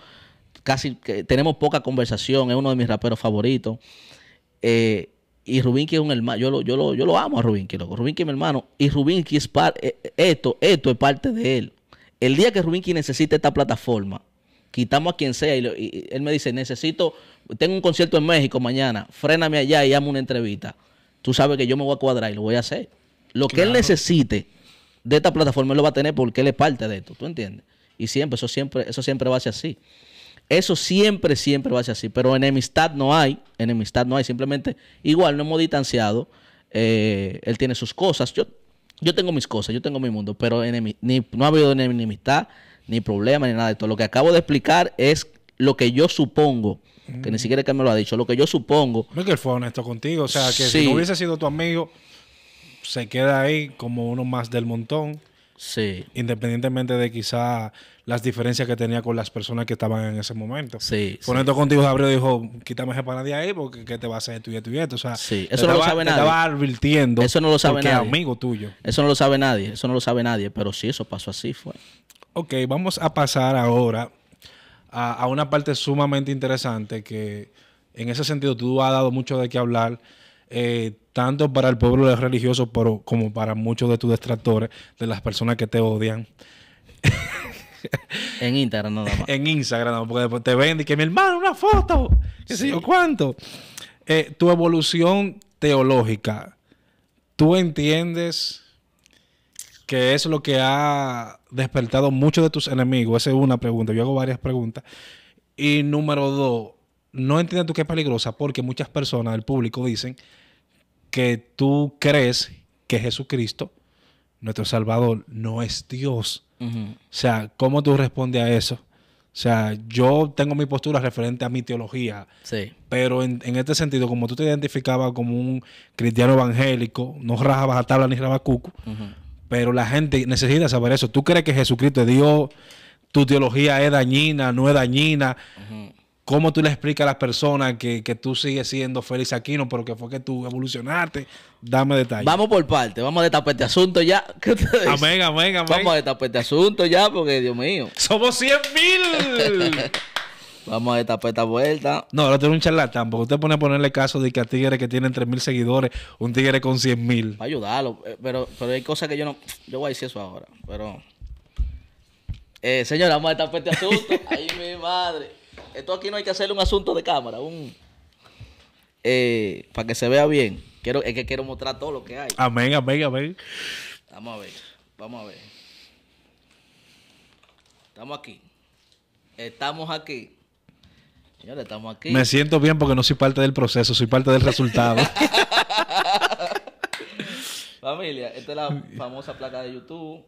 casi que tenemos poca conversación, es uno de mis raperos favoritos. Eh, y Rubinki es un hermano, yo lo, yo lo, amo a que loco. que es mi hermano. Y rubín es parte, eh, esto, esto es parte de él. El día que que necesite esta plataforma, quitamos a quien sea. Y, él me dice, necesito, tengo un concierto en México mañana, fréname allá y hazme una entrevista. Tú sabes que yo me voy a cuadrar y lo voy a hacer. Lo que él necesite de esta plataforma él lo va a tener porque él es parte de esto, ¿tú entiendes? Y siempre, eso siempre, eso siempre va a ser así. Eso siempre, siempre va a ser así. Pero enemistad no hay, enemistad no hay. Simplemente, igual, no hemos distanciado. Eh, él tiene sus cosas. Yo, yo tengo mis cosas, yo tengo mi mundo, pero ni, no ha habido enemistad, ni problema, ni nada de esto. Lo que acabo de explicar es lo que yo supongo, que ni mm. siquiera es que me lo ha dicho, lo que yo supongo. No es que él fue honesto contigo, o sea, que si no hubiese sido tu amigo, se queda ahí como uno más del montón. Sí. Independientemente de quizá las diferencias que tenía con las personas que estaban en ese momento. Sí. Por contigo, Gabriel dijo, quítame ese panadí ahí porque ¿qué te va a hacer esto y esto y esto. O sea, sí. eso no lo sabe nadie. estaba advirtiendo. Eso no lo sabe nadie. amigo tuyo. Eso no lo sabe nadie. Eso no lo sabe nadie. Pero sí, eso pasó así, fue. Ok, vamos a pasar ahora a, una parte sumamente interesante que en ese sentido tú has dado mucho de qué hablar, eh, tanto para el pueblo religioso como para muchos de tus detractores, de las personas que te odian. en Instagram nada más. En Instagram, no, porque te ven y que mi hermano, una foto, qué yo cuánto. Eh, tu evolución teológica, ¿tú entiendes ...que es lo que ha despertado muchos de tus enemigos? Esa es una pregunta. Yo hago varias preguntas. Y número dos, no entiendes tú que es peligrosa porque muchas personas del público dicen que tú crees que Jesucristo, nuestro Salvador, no es Dios. O sea, ¿cómo tú respondes a eso? O sea, yo tengo mi postura referente a mi teología. Sí. Pero en, este sentido, como tú te identificabas como un cristiano evangélico, no rajabas a tabla ni rabacuco, pero la gente necesita saber eso. ¿Tú crees que Jesucristo es Dios? ¿Tu teología es dañina? ¿No es dañina? ¿Cómo tú le explicas a las personas que, tú sigues siendo feliz aquí? No, pero que fue que tú evolucionaste? Dame detalles. Vamos por parte, vamos a destapar este asunto ya. ¿Qué amén, amén, amén. Vamos a destapar este asunto ya, porque Dios mío. Somos 100 mil. Vamos a esta, esta vuelta. No, ahora tengo un charlatán, porque usted pone a ponerle caso de que a tigres que tienen 3.000 mil seguidores, un tigre con 100.000. mil. Para ayudarlo, eh, pero, pero hay cosas que yo no. Yo voy a decir eso ahora, pero. Eh, señora, vamos a esta, este asunto. Ay, mi madre. Esto aquí no hay que hacerle un asunto de cámara, un. Eh, para que se vea bien. Quiero, es que quiero mostrar todo lo que hay. Amén, amén, amén. Vamos a ver, vamos a ver. Estamos aquí. Estamos aquí. Señores, estamos aquí. Me siento bien porque no soy parte del proceso, soy parte del resultado. Familia, esta es la famosa placa de YouTube.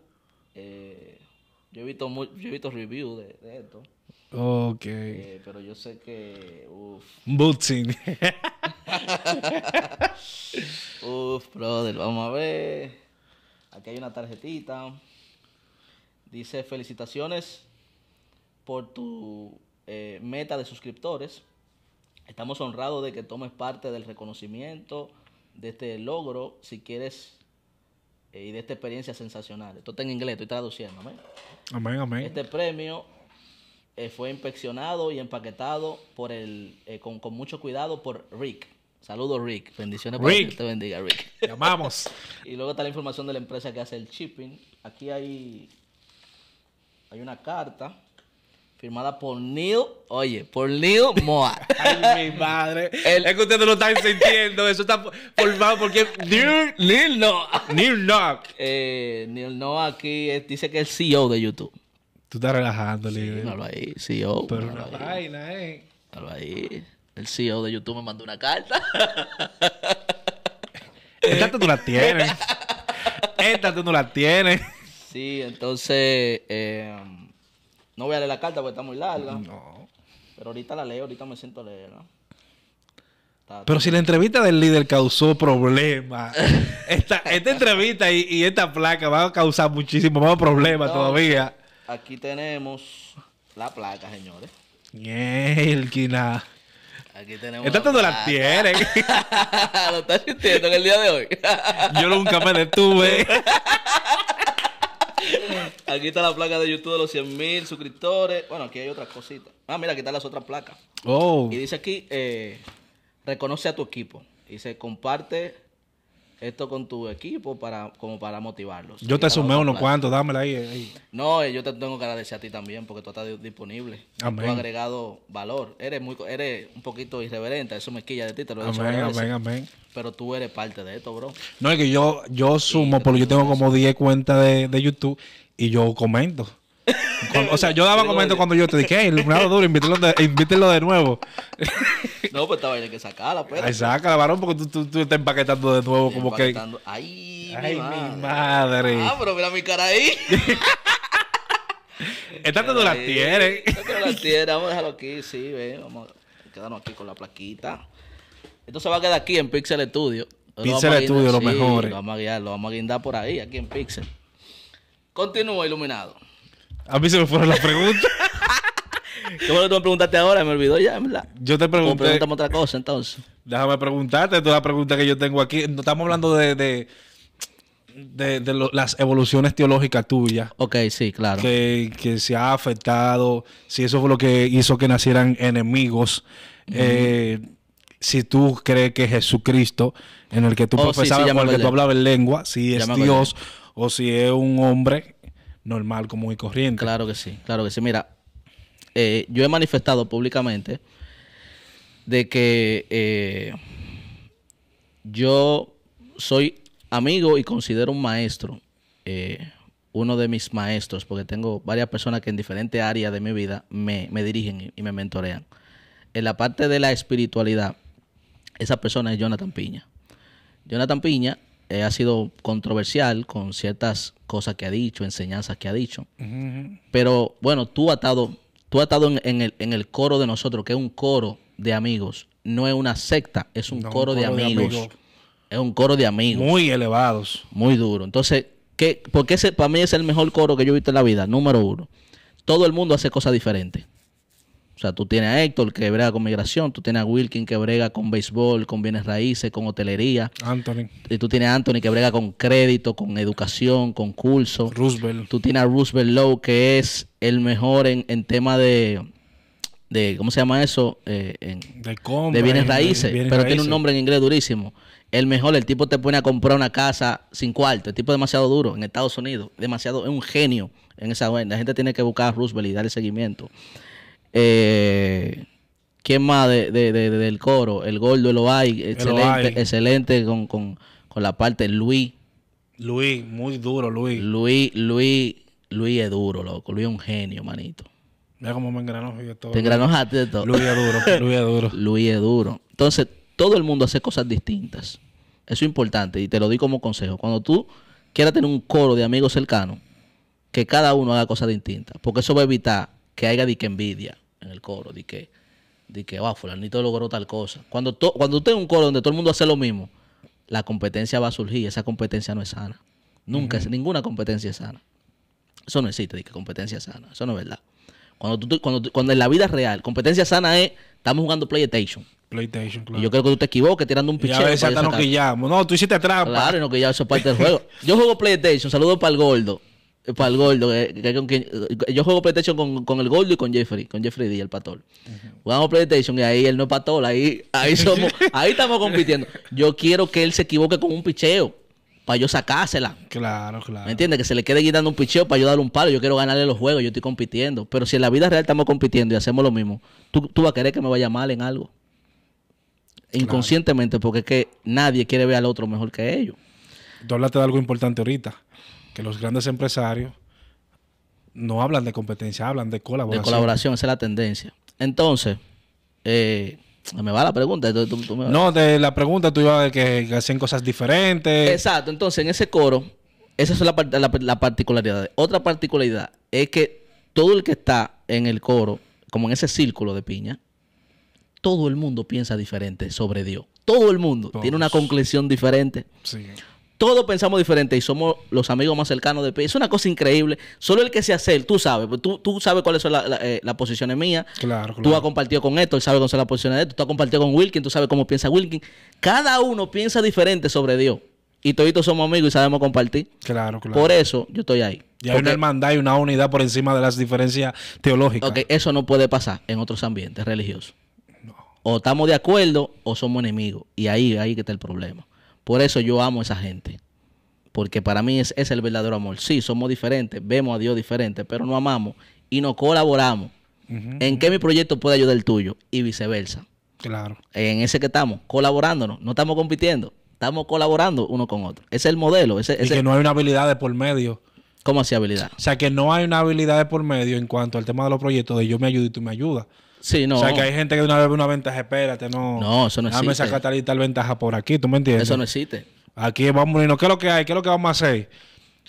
Eh, yo he visto, yo he visto reviews de, esto. Ok. Eh, pero yo sé que. Uf. Bootsing. uf, brother. Vamos a ver. Aquí hay una tarjetita. Dice: Felicitaciones por tu eh, meta de suscriptores. Estamos honrados de que tomes parte del reconocimiento de este logro, si quieres, eh, y de esta experiencia sensacional. Esto está en inglés, estoy traduciendo. Amén, amén. Este premio eh, fue inspeccionado y empaquetado por con, mucho cuidado por Rick. Saludos, Rick. Bendiciones Rick. te bendiga, Rick. Llamamos. y luego está la información de la empresa que hace el shipping. Aquí hay, hay una carta firmada por Neil, oye, por Neil Moa. Ay, mi madre. Es que ustedes no lo están sintiendo, eso está formado porque Neil, Neil no. Neil no. Eh, Neil Noah aquí dice que es el CEO de YouTube. Tú estás relajando, Neil. Sí, no lo CEO. Pero una vaina, eh. No ahí. El CEO de YouTube me mandó una carta. Esta tú la tienes. Esta tú no la tienes. Sí, entonces... Eh, no voy a leer la carta porque está muy larga. No. Pero ahorita la leo, ahorita me siento a leerla. Pero si la entrevista del líder causó problemas, esta, entrevista y, esta placa van a causar muchísimo más problemas todavía. Aquí tenemos la placa, señores. Mielquina. Aquí tenemos. Esta no la tienen. lo está sintiendo en el día de hoy. Yo nunca me detuve. aquí está la placa de YouTube de los 100.000 suscriptores. Bueno, aquí hay otras cositas. Ah, mira, aquí están las otras placas. Oh. Y dice aquí, eh, reconoce a tu equipo. Dice, comparte esto con tu equipo para como para motivarlos. Yo te sumé unos cuantos, dámela ahí, No, eh, yo te tengo que agradecer a ti también porque tú estás disponible. Amén. Tú has agregado valor. Eres muy eres un poquito irreverente, eso me quilla de ti, te lo he dicho Amén, amén, amén. Pero tú eres parte de esto, bro. No, es que yo yo sumo, porque yo tengo como 10 cuentas de, de YouTube y yo comento o sea, yo daba comento cuando yo te dije, hey, iluminado duro, invítelo de, de nuevo. no, pues estaba ahí que sacarla, pues. Ay, sácala, varón, porque tú, tú, estás empaquetando de nuevo, como que. Ay, mi, madre. Ah, pero mira mi cara ahí. Esta no la tiene. no la tiene, vamos a dejarlo aquí, sí, ven, vamos a quedarnos aquí con la plaquita. Esto se va a quedar aquí en Pixel Studio. Pixel Studio, lo mejor. Lo vamos a guiar, lo vamos a guindar por ahí, aquí en Pixel. Continúa iluminado. A mí se me fueron las preguntas. ¿Qué bueno tú me preguntaste ahora? Me olvidó ya. Yo te pregunté. preguntamos otra cosa entonces. Déjame preguntarte toda la pregunta que yo tengo aquí. No estamos hablando de, de, de, las evoluciones teológicas tuyas. Ok, sí, claro. Que, que, se ha afectado. Si eso fue lo que hizo que nacieran enemigos. Eh, si tú crees que Jesucristo, en el que tú oh, profesabas, el que tú hablabas en lengua, si es Dios o si es un hombre normal, común y corriente. Claro que sí, claro que sí. Mira, eh, yo he manifestado públicamente de que eh, yo soy amigo y considero un maestro, eh, uno de mis maestros, porque tengo varias personas que en diferentes áreas de mi vida me, dirigen y, me mentorean. En la parte de la espiritualidad, esa persona es Jonathan Piña. Jonathan Piña ha sido controversial con ciertas cosas que ha dicho, enseñanzas que ha dicho. Pero bueno, tú has estado, tú has estado en, el, en, el, coro de nosotros, que es un coro de amigos. No es una secta, es un, coro, de, amigos. Es un coro de amigos. Muy elevados. Muy duro. Entonces, ¿qué, porque ese para mí es el mejor coro que yo he visto en la vida. Número uno. Todo el mundo hace cosas diferentes. O sea, tú tienes a Héctor que brega con migración, tú tienes a Wilkin que brega con béisbol, con bienes raíces, con hotelería. Anthony. Y tú tienes a Anthony que brega con crédito, con educación, con curso. Roosevelt. Tú tienes a Roosevelt Lowe que es el mejor en, tema de, de, ¿cómo se llama eso? Eh, en, de, bienes raíces, pero tiene un nombre en inglés durísimo. El mejor, el tipo te pone a comprar una casa sin cuarto, el tipo es demasiado duro en Estados Unidos, demasiado, es un genio en esa La gente tiene que buscar a Roosevelt y darle seguimiento. Eh, ¿Quién más de, del coro? El Gordo, lo hay excelente, con, la parte Luis. Luis, muy duro, Luis. Luis, Luis, Luis es duro, loco. Luis es un genio, manito. Mira cómo me engranó y todo. Te engranojaste de todo. Luis es duro, Luis es duro. Entonces, todo el mundo hace cosas distintas. Eso es importante y te lo doy como consejo. Cuando tú quieras tener un coro de amigos cercanos, que cada uno haga cosas distintas, porque eso va a evitar que haya de que envidia el coro, de que, de que, va, fulanito logró tal cosa. Cuando, todo cuando usted es un coro donde todo el mundo hace lo mismo, la competencia va a surgir, esa competencia no es sana. Nunca, es ninguna competencia es sana. Eso no existe, de que competencia sana, eso no es verdad. Cuando, tú, cuando, cuando en la vida real, competencia sana es, estamos jugando PlayStation. PlayStation, claro. yo creo que tú te equivoques tirando un pichón No, tú hiciste trampa. Claro, y no quillamos, eso parte del juego. Yo juego PlayStation, saludo para el gordo para el gordo. Eh, yo juego PlayStation con, con, el gordo y con Jeffrey, con Jeffrey D, el patol. Jugamos PlayStation y ahí él no es patol, ahí, ahí somos, ahí estamos compitiendo. Yo quiero que él se equivoque con un picheo para yo sacársela. Claro, claro. ¿Me entiendes? Que se le quede guiando un picheo para yo darle un palo. Yo quiero ganarle los juegos, yo estoy compitiendo. Pero si en la vida real estamos compitiendo y hacemos lo mismo, tú, tú vas a querer que me vaya mal en algo. Inconscientemente, porque es que nadie quiere ver al otro mejor que ellos. Tú hablaste de algo importante ahorita que los grandes empresarios no hablan de competencia, hablan de colaboración. De colaboración, esa es la tendencia. Entonces, eh, me va la pregunta. No, de la pregunta tú ibas a que, que hacían cosas diferentes. Exacto, entonces en ese coro, esa es la, particularidad. Otra particularidad es que todo el que está en el coro, como en ese círculo de piña, todo el mundo piensa diferente sobre Dios. Todo el mundo tiene una conclusión diferente. Sí todos pensamos diferente y somos los amigos más cercanos de P. Es una cosa increíble. Solo el que se hace, tú sabes, pues, tú, tú sabes cuáles son eh, las posiciones mías. Claro, Tú has compartido con esto, él sabe cuáles son las posiciones de esto. Tú has compartido con Wilkin, tú sabes cómo piensa Wilkin. Cada uno piensa diferente sobre Dios. Y todos somos amigos y sabemos compartir. Claro, claro. Por eso yo estoy ahí. Y hay una hermandad y una unidad por encima de las diferencias teológicas. Ok, eso no puede pasar en otros ambientes religiosos. No. O estamos de acuerdo o somos enemigos. Y ahí, ahí que está el problema. Por eso yo amo a esa gente. Porque para mí es, es el verdadero amor. Sí, somos diferentes, vemos a Dios diferente, pero nos amamos y nos colaboramos. ¿En qué mi proyecto puede ayudar el tuyo? Y viceversa. Claro. En ese que estamos, colaborándonos, no estamos compitiendo, estamos colaborando uno con otro. Ese es el modelo. Es que no hay una habilidad de por medio. ¿Cómo así habilidad? O sea, que no hay una habilidad de por medio en cuanto al tema de los proyectos de yo me ayudo y tú me ayudas. Sí, no. O sea, que hay gente que de una vez una ventaja, espérate, no. No, eso no existe. Dame esa tal ventaja por aquí, ¿tú me entiendes? Eso no existe. Aquí vamos, ¿no? ¿qué es lo que hay? ¿Qué es lo que vamos a hacer?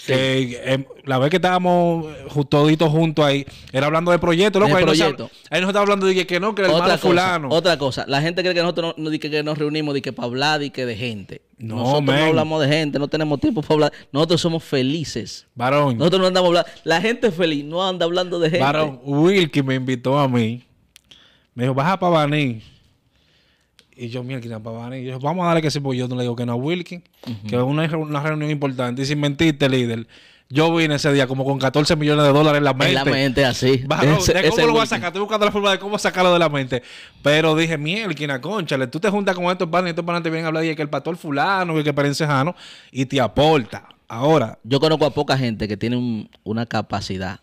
Em, la vez que estábamos toditos juntos ahí, era hablando de proyectos, loco. Ahí, proyecto. ahí, nos, estaba hablando de que, no, que el otra cosa, fulano. Otra cosa, la gente cree que nosotros no, nos reunimos de que para hablar de que de gente. No, nosotros no hablamos de gente, no tenemos tiempo para hablar. Nosotros somos felices. Varón. Nosotros no andamos hablando. La gente feliz no anda hablando de gente. Varón, Wilkie me invitó a mí me dijo, baja para Baní. Y yo, mira, para Baní. Y yo, vamos a darle que sí, porque yo no le digo que no a Wilkin, que es una, reunión importante. Y sin mentirte, líder, yo vine ese día como con 14 millones de dólares en la mente. En la mente, así. ¿Cómo lo voy a sacar? Estoy buscando la forma de cómo sacarlo de la mente. Pero dije, mielquina, conchale, tú te juntas con estos panes y estos panes te vienen a hablar y que el pastor fulano y que el perencejano y te aporta. Ahora. Yo conozco a poca gente que tiene una capacidad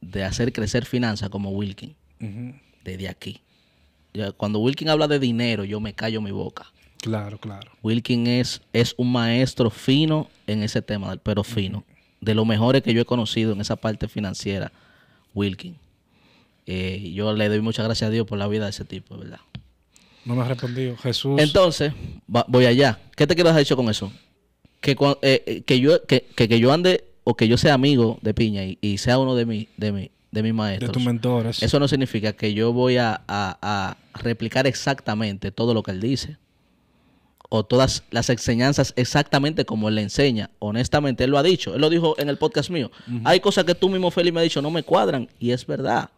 de hacer crecer finanzas como Wilkin. Uh de aquí. Cuando Wilkin habla de dinero, yo me callo mi boca. Claro, claro. Wilkin es, es un maestro fino en ese tema, pero fino. De los mejores que yo he conocido en esa parte financiera, Wilkin. Eh, yo le doy muchas gracias a Dios por la vida de ese tipo, ¿verdad? No me has respondido, Jesús. Entonces, voy allá. ¿Qué te quiero hecho con eso? Que, eh, eh, que, yo, que, que, yo ande o que yo sea amigo de Piña y, sea uno de, mí de, de mis maestros. De tus mentores. Eso no significa que yo voy a, replicar exactamente todo lo que él dice o todas las enseñanzas exactamente como él le enseña. Honestamente, él lo ha dicho. Él lo dijo en el podcast mío. Hay cosas que tú mismo, Feli, me ha dicho, no me cuadran. Y es verdad.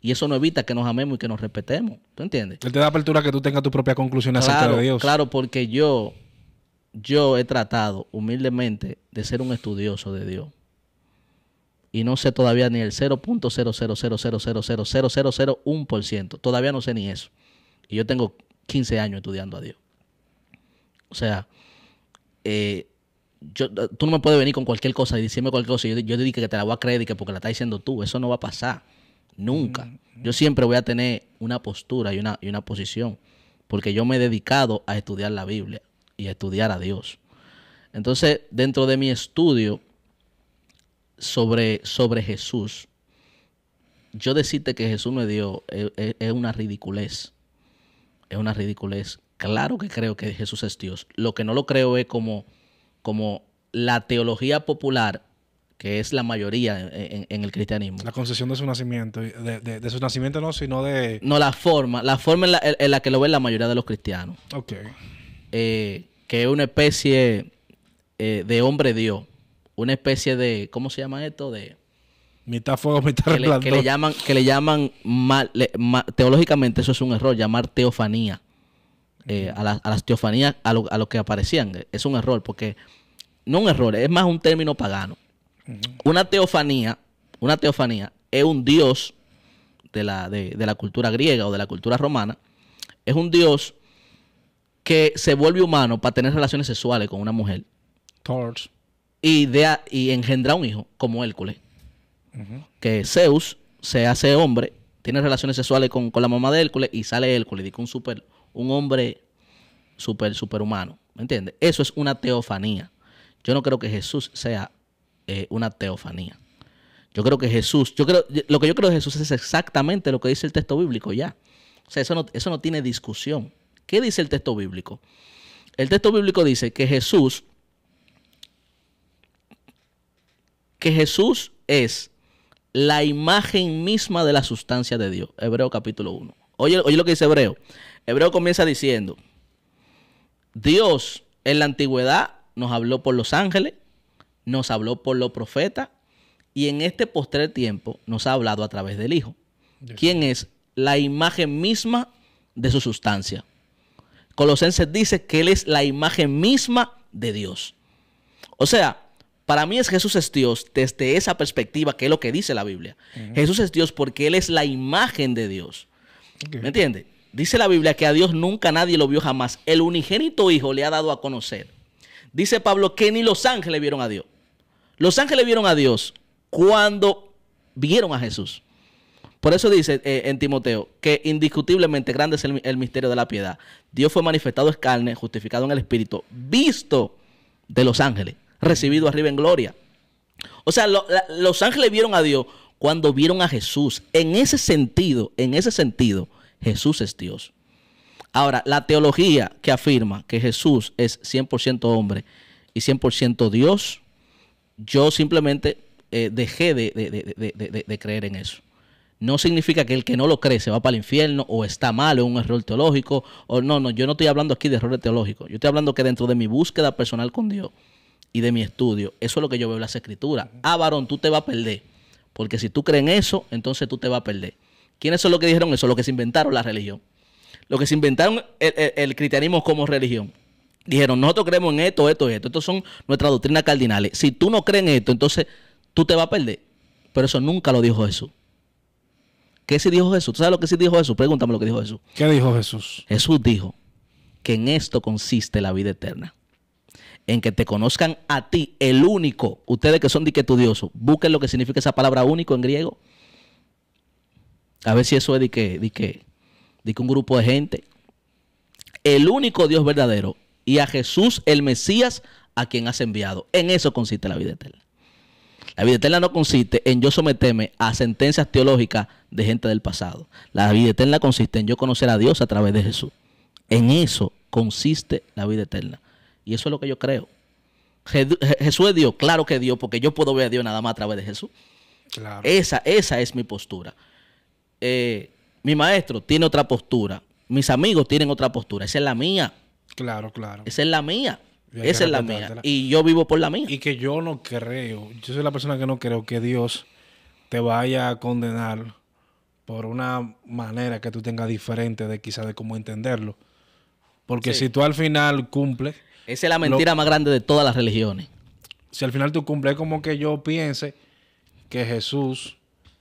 Y eso no evita que nos amemos y que nos respetemos. ¿Tú entiendes? Él te da apertura que tú tengas tu propia conclusión acerca de Dios. Claro, porque yo, yo he tratado humildemente de ser un estudioso de Dios y no sé todavía ni el 0.0000000001%. Todavía no sé ni eso. Y yo tengo 15 años estudiando a Dios. O sea, eh, tú no me puedes venir con cualquier cosa y decirme cualquier cosa. Y yo te dije que te la voy a creer porque la estás diciendo tú. Eso no va a pasar. Nunca. Mm, yo mm. siempre voy a tener una postura y una, y una posición. Porque yo me he dedicado a estudiar la Biblia y a estudiar a Dios. Entonces, dentro de mi estudio, sobre, sobre Jesús, yo decirte que Jesús me dio eh, eh, es, una ridiculez. Es una ridiculez. Claro que creo que Jesús es Dios. Lo que no lo creo es como, como la teología popular que es la mayoría en, el cristianismo. La concesión de su nacimiento, de, su nacimiento no, sino de... No, la forma, la forma en la, en la que lo ven la mayoría de los cristianos. Ok. Eh, que es una especie de hombre Dios una especie de, ¿cómo se llama esto? De mitad fuego, que le, llaman, que le llaman mal, teológicamente eso es un error, llamar teofanía. Eh, a, las teofanías, a lo, que aparecían. Eh, es un error, porque no un error, es más un término pagano. Una teofanía, una teofanía es un dios de la, de, la cultura griega o de la cultura romana, es un dios que se vuelve humano para tener relaciones sexuales con una mujer y, y engendra un hijo, como Hércules. Que Zeus se hace hombre, tiene relaciones sexuales con, la mamá de Hércules y sale Hércules, un super, un hombre super, superhumano. ¿Me entiendes? Eso es una teofanía. Yo no creo que Jesús sea eh, una teofanía. Yo creo que Jesús, yo creo, lo que yo creo de Jesús es exactamente lo que dice el texto bíblico ya. O sea, eso no, eso no tiene discusión. ¿Qué dice el texto bíblico? El texto bíblico dice que Jesús que Jesús es la imagen misma de la sustancia de Dios. Hebreo capítulo 1. Oye, oye lo que dice Hebreo. Hebreo comienza diciendo, Dios en la antigüedad nos habló por los ángeles, nos habló por los profetas y en este postre tiempo nos ha hablado a través del Hijo, ¿Quién es la imagen misma de su sustancia. Colosenses dice que Él es la imagen misma de Dios. O sea, para mí es Jesús es Dios desde esa perspectiva, que es lo que dice la Biblia. Jesús es Dios porque Él es la imagen de Dios. ¿Me entiendes? Dice la Biblia que a Dios nunca nadie lo vio jamás. El unigénito Hijo le ha dado a conocer. Dice Pablo que ni los ángeles vieron a Dios. Los ángeles vieron a Dios cuando vieron a Jesús. Por eso dice eh, en Timoteo que indiscutiblemente grande es el, el, misterio de la piedad. Dios fue manifestado en carne, justificado en el Espíritu, visto de los ángeles recibido arriba en gloria. O sea, los ángeles vieron a Dios cuando vieron a Jesús. En ese sentido, en ese sentido, Jesús es Dios. Ahora, la teología que afirma que Jesús es 100% hombre y 100% Dios, yo simplemente eh, dejé de, creer en eso. No significa que el que no lo cree se va para el infierno o está mal o un error teológico. O no, no, yo no estoy hablando aquí de errores teológicos. Yo estoy hablando que dentro de mi búsqueda personal con Dios, y de mi estudio. Eso es lo que yo veo en las escrituras. Ah, varón, tú te vas a perder. Porque si tú crees en eso, entonces tú te vas a perder. ¿Quiénes son los que dijeron eso? Los que se inventaron la religión. Los que se inventaron el, cristianismo como religión. Dijeron, nosotros creemos en esto, esto esto. Estas son nuestras doctrinas cardinales. Si tú no crees en esto, entonces tú te vas a perder. Pero eso nunca lo dijo Jesús. ¿Qué si dijo Jesús? ¿Tú sabes lo que sí dijo Jesús? Pregúntame lo que dijo Jesús. ¿Qué dijo Jesús? Jesús dijo que en esto consiste la vida eterna en que te conozcan a ti, el único. Ustedes que son diquetudiosos, busquen lo que significa esa palabra único en griego. A ver si eso es de dique, dique un grupo de gente. El único Dios verdadero y a Jesús el Mesías a quien has enviado. En eso consiste la vida eterna. La vida eterna no consiste en yo someterme a sentencias teológicas de gente del pasado. La vida eterna consiste en yo conocer a Dios a través de Jesús. En eso consiste la vida eterna. Y eso es lo que yo creo. Jesús es Dios, claro que es Dios, porque yo puedo ver a Dios nada más a través de Jesús. Esa, esa es mi postura. Eh, mi maestro tiene otra postura. Mis amigos tienen otra postura. Esa es la mía. Claro, claro. Esa es la mía. Esa es la mía. Y yo vivo por la mía. Y que yo no creo, yo soy la persona que no creo que Dios te vaya a condenar por una manera que tú tengas diferente de quizás de cómo entenderlo. Porque si tú al final cumples esa es la mentira más grande de todas las religiones. Si al final tú cumples como que yo piense que Jesús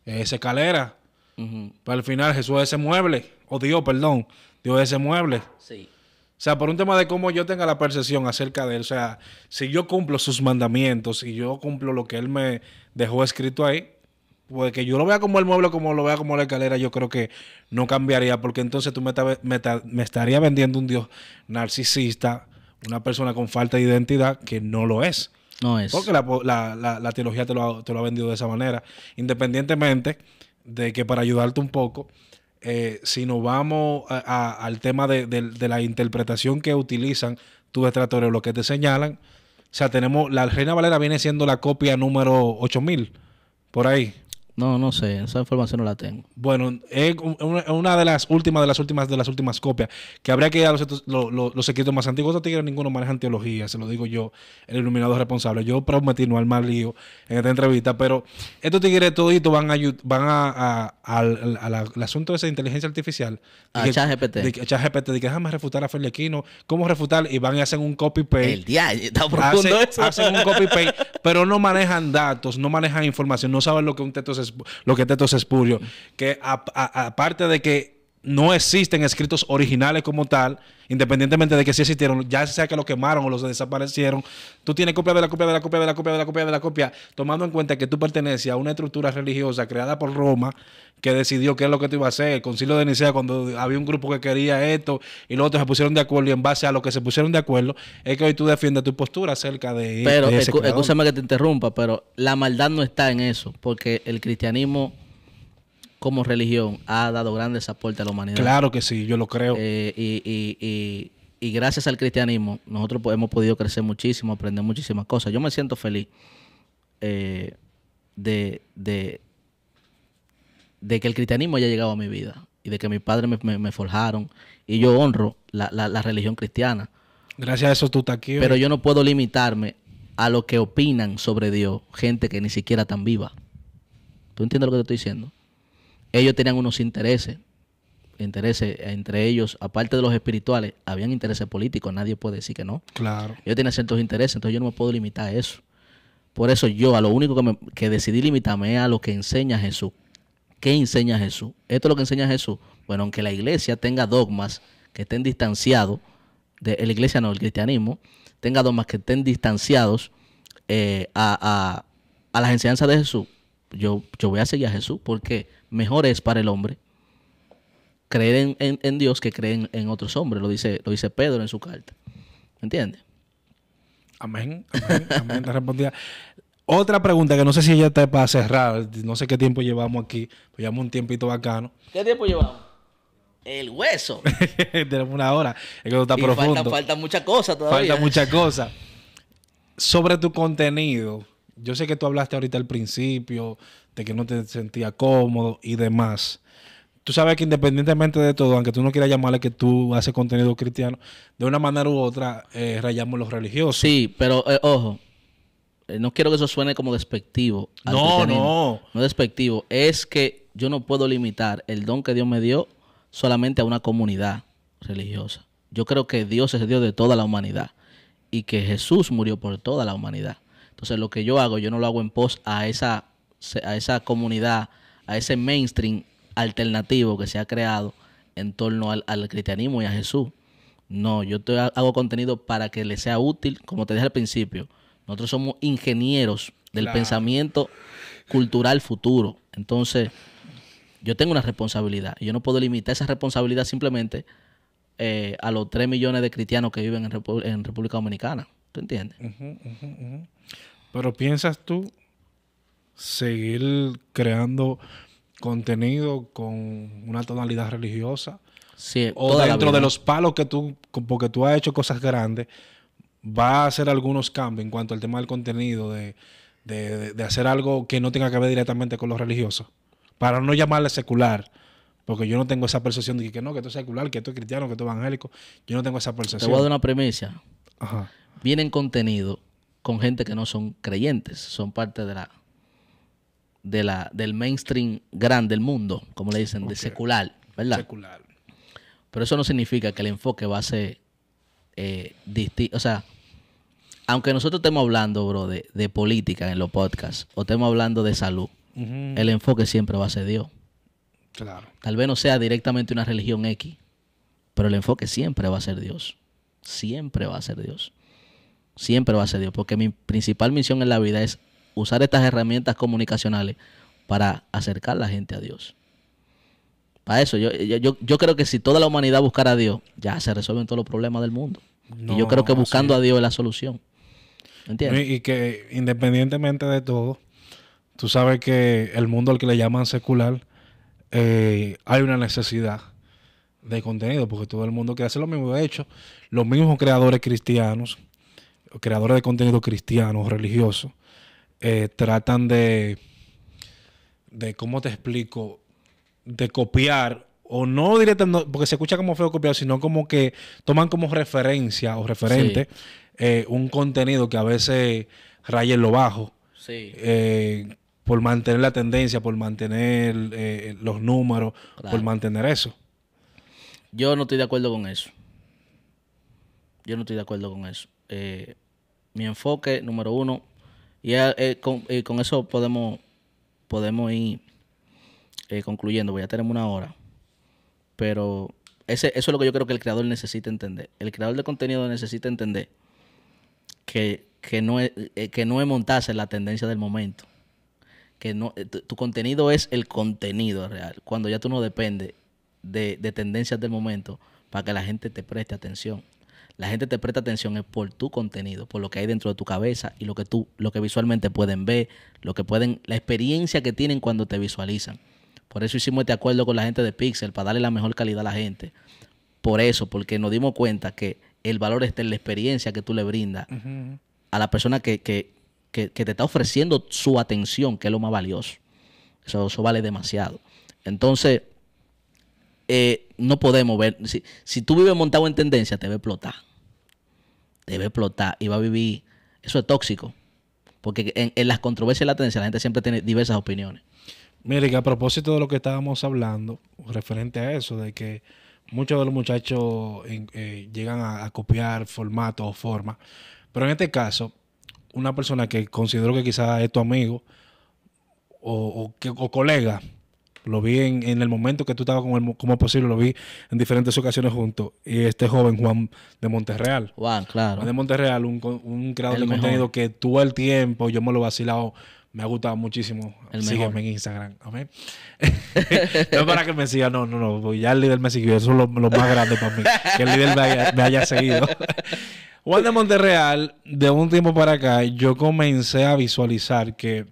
es esa escalera, pero pues al final Jesús es ese mueble, o Dios, perdón, Dios es ese mueble. Sí. O sea, por un tema de cómo yo tenga la percepción acerca de él. O sea, si yo cumplo sus mandamientos, si yo cumplo lo que él me dejó escrito ahí, pues que yo lo vea como el mueble, como lo vea como la escalera, yo creo que no cambiaría, porque entonces tú me, me, me estarías vendiendo un Dios narcisista, una persona con falta de identidad que no lo es. No es. Porque la, la, la, teología te lo, ha, te lo, ha, vendido de esa manera. Independientemente de que para ayudarte un poco, eh, si nos vamos a, al tema de, la interpretación que utilizan tus o lo que te señalan, o sea, tenemos, la Reina Valera viene siendo la copia número 8000, por ahí. No, no sé, esa información no la tengo. Bueno, es una de las últimas de las últimas de las últimas copias. Que habría que ir a los, los, secretos más antiguos. estos tigres ninguno manejan teología, se lo digo yo, el iluminado responsable. Yo prometí no armar lío en esta entrevista, pero estos tigres toditos van a van a, al asunto de esa inteligencia artificial. A ChatGPT. GPT de que déjame refutar a Feli cómo refutar, y van y hacen un copy paste. El día, está profundo hacen, Hacen un copy paste, pero no manejan datos, no manejan información, no saben lo que un texto se lo que es Espurio, que aparte de que no existen escritos originales como tal, independientemente de que sí existieron, ya sea que los quemaron o los desaparecieron, tú tienes copia de la copia de la copia de la copia de la copia de la copia, tomando en cuenta que tú perteneces a una estructura religiosa creada por Roma que decidió qué es lo que tú ibas a hacer, el concilio de Nicea cuando había un grupo que quería esto y los otros se pusieron de acuerdo y en base a lo que se pusieron de acuerdo es que hoy tú defiendes tu postura acerca de... Pero, escúchame que te interrumpa, pero la maldad no está en eso, porque el cristianismo como religión ha dado grandes aportes a la humanidad. Claro que sí, yo lo creo. Eh, y, gracias al cristianismo nosotros pues, hemos podido crecer muchísimo, aprender muchísimas cosas. Yo me siento feliz eh, de, que el cristianismo haya llegado a mi vida y de que mis padres me, forjaron y yo honro la, religión cristiana. Gracias a eso tú estás aquí. Pero yo no puedo limitarme a lo que opinan sobre Dios gente que ni siquiera tan viva. ¿Tú entiendes lo que te estoy diciendo? ellos tenían unos intereses, intereses entre ellos, aparte de los espirituales, habían intereses políticos, nadie puede decir que no. Claro. Ellos tenían ciertos intereses, entonces yo no me puedo limitar a eso. Por eso yo a lo único que, decidí limitarme es a lo que enseña Jesús. ¿Qué enseña Jesús? Esto es lo que enseña Jesús. Bueno, aunque la iglesia tenga dogmas que estén distanciados, de la iglesia no, el cristianismo, tenga dogmas que estén distanciados eh, a las enseñanzas de Jesús, yo, voy a seguir a Jesús porque mejor es para el hombre creer en, Dios que creer en, otros hombres. Lo dice, lo dice Pedro en su carta. ¿Me entiendes? Amén, amén, respondía. Otra pregunta que no sé si ya está para cerrar. No sé qué tiempo llevamos aquí. Pues llevamos un tiempito bacano. ¿Qué tiempo llevamos? El hueso. Tenemos una hora. que está profundo. Falta, falta mucha cosa todavía. Falta mucha cosa. Sobre tu contenido, yo sé que tú hablaste ahorita al principio de que no te sentías cómodo y demás. Tú sabes que independientemente de todo, aunque tú no quieras llamarle que tú haces contenido cristiano, de una manera u otra eh, rayamos los religiosos. Sí, pero eh, ojo, eh, no quiero que eso suene como despectivo. No, no. No despectivo. Es que yo no puedo limitar el don que Dios me dio solamente a una comunidad religiosa. Yo creo que Dios es Dios de toda la humanidad y que Jesús murió por toda la humanidad. Entonces lo que yo hago, yo no lo hago en pos a esa, a esa comunidad, a ese mainstream alternativo que se ha creado en torno al, cristianismo y a Jesús. No, yo hago contenido para que le sea útil, como te dije al principio. Nosotros somos ingenieros del pensamiento cultural futuro. Entonces, yo tengo una responsabilidad. Yo no puedo limitar esa responsabilidad simplemente eh, a los 3 millones de cristianos que viven en, República Dominicana. ¿Tú entiendes? Pero piensas tú seguir creando contenido con una tonalidad religiosa. Sí, o dentro de los palos que tú, porque tú has hecho cosas grandes, va a hacer algunos cambios en cuanto al tema del contenido, de, hacer algo que no tenga que ver directamente con los religiosos. Para no llamarle secular, porque yo no tengo esa percepción de que no, que esto es secular, que esto es cristiano, que esto es evangélico. Yo no tengo esa percepción. Te voy a dar una premisa. Ajá. Vienen contenido con gente que no son creyentes, son parte de la, de la del mainstream grande del mundo, como le dicen, de secular, ¿verdad? Secular. Pero eso no significa que el enfoque va a ser eh, distinto. O sea, aunque nosotros estemos hablando, bro, de, política en los podcasts o estemos hablando de salud, el enfoque siempre va a ser Dios. Claro. Tal vez no sea directamente una religión X, pero el enfoque siempre va a ser Dios. Siempre va a ser Dios. Siempre va a ser Dios, porque mi principal misión en la vida es usar estas herramientas comunicacionales para acercar la gente a Dios. Para eso, yo, creo que si toda la humanidad buscara a Dios, ya se resuelven todos los problemas del mundo. y yo creo que buscando a Dios es la solución. ¿Entiendes? Y, que independientemente de todo, tú sabes que el mundo al que le llaman secular, eh, hay una necesidad de contenido, porque todo el mundo quiere hacer lo mismo. De hecho, los mismos creadores cristianos creadores de contenido cristiano, religioso, eh, tratan de, de, ¿cómo te explico? De copiar, o no directamente, porque se escucha como feo copiado, sino como que toman como referencia o referente eh, un contenido que a veces raya en lo bajo. Eh, por mantener la tendencia, por mantener los números, por mantener eso. Yo no estoy de acuerdo con eso. Yo no estoy de acuerdo con eso. Eh, mi enfoque número uno. Y, eh, eh, con, eso podemos, podemos ir eh, concluyendo concluyendo. a tenemos una hora. Pero ese, eso es lo que yo creo que el creador necesita entender. El creador de contenido necesita entender que, que no, es, que no es montarse la tendencia del momento. Que no, tu contenido es el contenido real. Cuando ya tú no dependes de, de tendencias del momento para que la gente te preste atención. La gente te presta atención es por tu contenido, por lo que hay dentro de tu cabeza y lo que tú, lo que visualmente pueden ver, lo que pueden, la experiencia que tienen cuando te visualizan. Por eso hicimos este acuerdo con la gente de Pixel para darle la mejor calidad a la gente. Por eso, porque nos dimos cuenta que el valor está en la experiencia que tú le brindas a la persona que, que, que, te está ofreciendo su atención, que es lo más valioso. Eso, eso vale demasiado. Entonces, eh, no podemos ver. Si, tú vives montado en tendencia, te va a explotar. Te va a explotar y va a vivir. Eso es tóxico. Porque en, las controversias de la tendencia, la gente siempre tiene diversas opiniones. Mire, que a propósito de lo que estábamos hablando, referente a eso, de que muchos de los muchachos eh, llegan a, copiar formato o formas Pero en este caso, una persona que considero que quizás es tu amigo o colega, lo vi en, el momento que tú estabas con el, como posible, lo vi en diferentes ocasiones juntos. Y este joven Juan de Monterreal. Juan, claro. Juan de Monterreal, un, un creador de contenido que tuvo el tiempo, yo me lo he vacilado me ha gustado muchísimo. Sígueme en Instagram. Amén. no para que me siga, no, no, no. Ya el líder me siguió. Eso es lo, más grande para mí. Que el líder haya, me haya seguido. Juan de Monterreal, de un tiempo para acá, yo comencé a visualizar que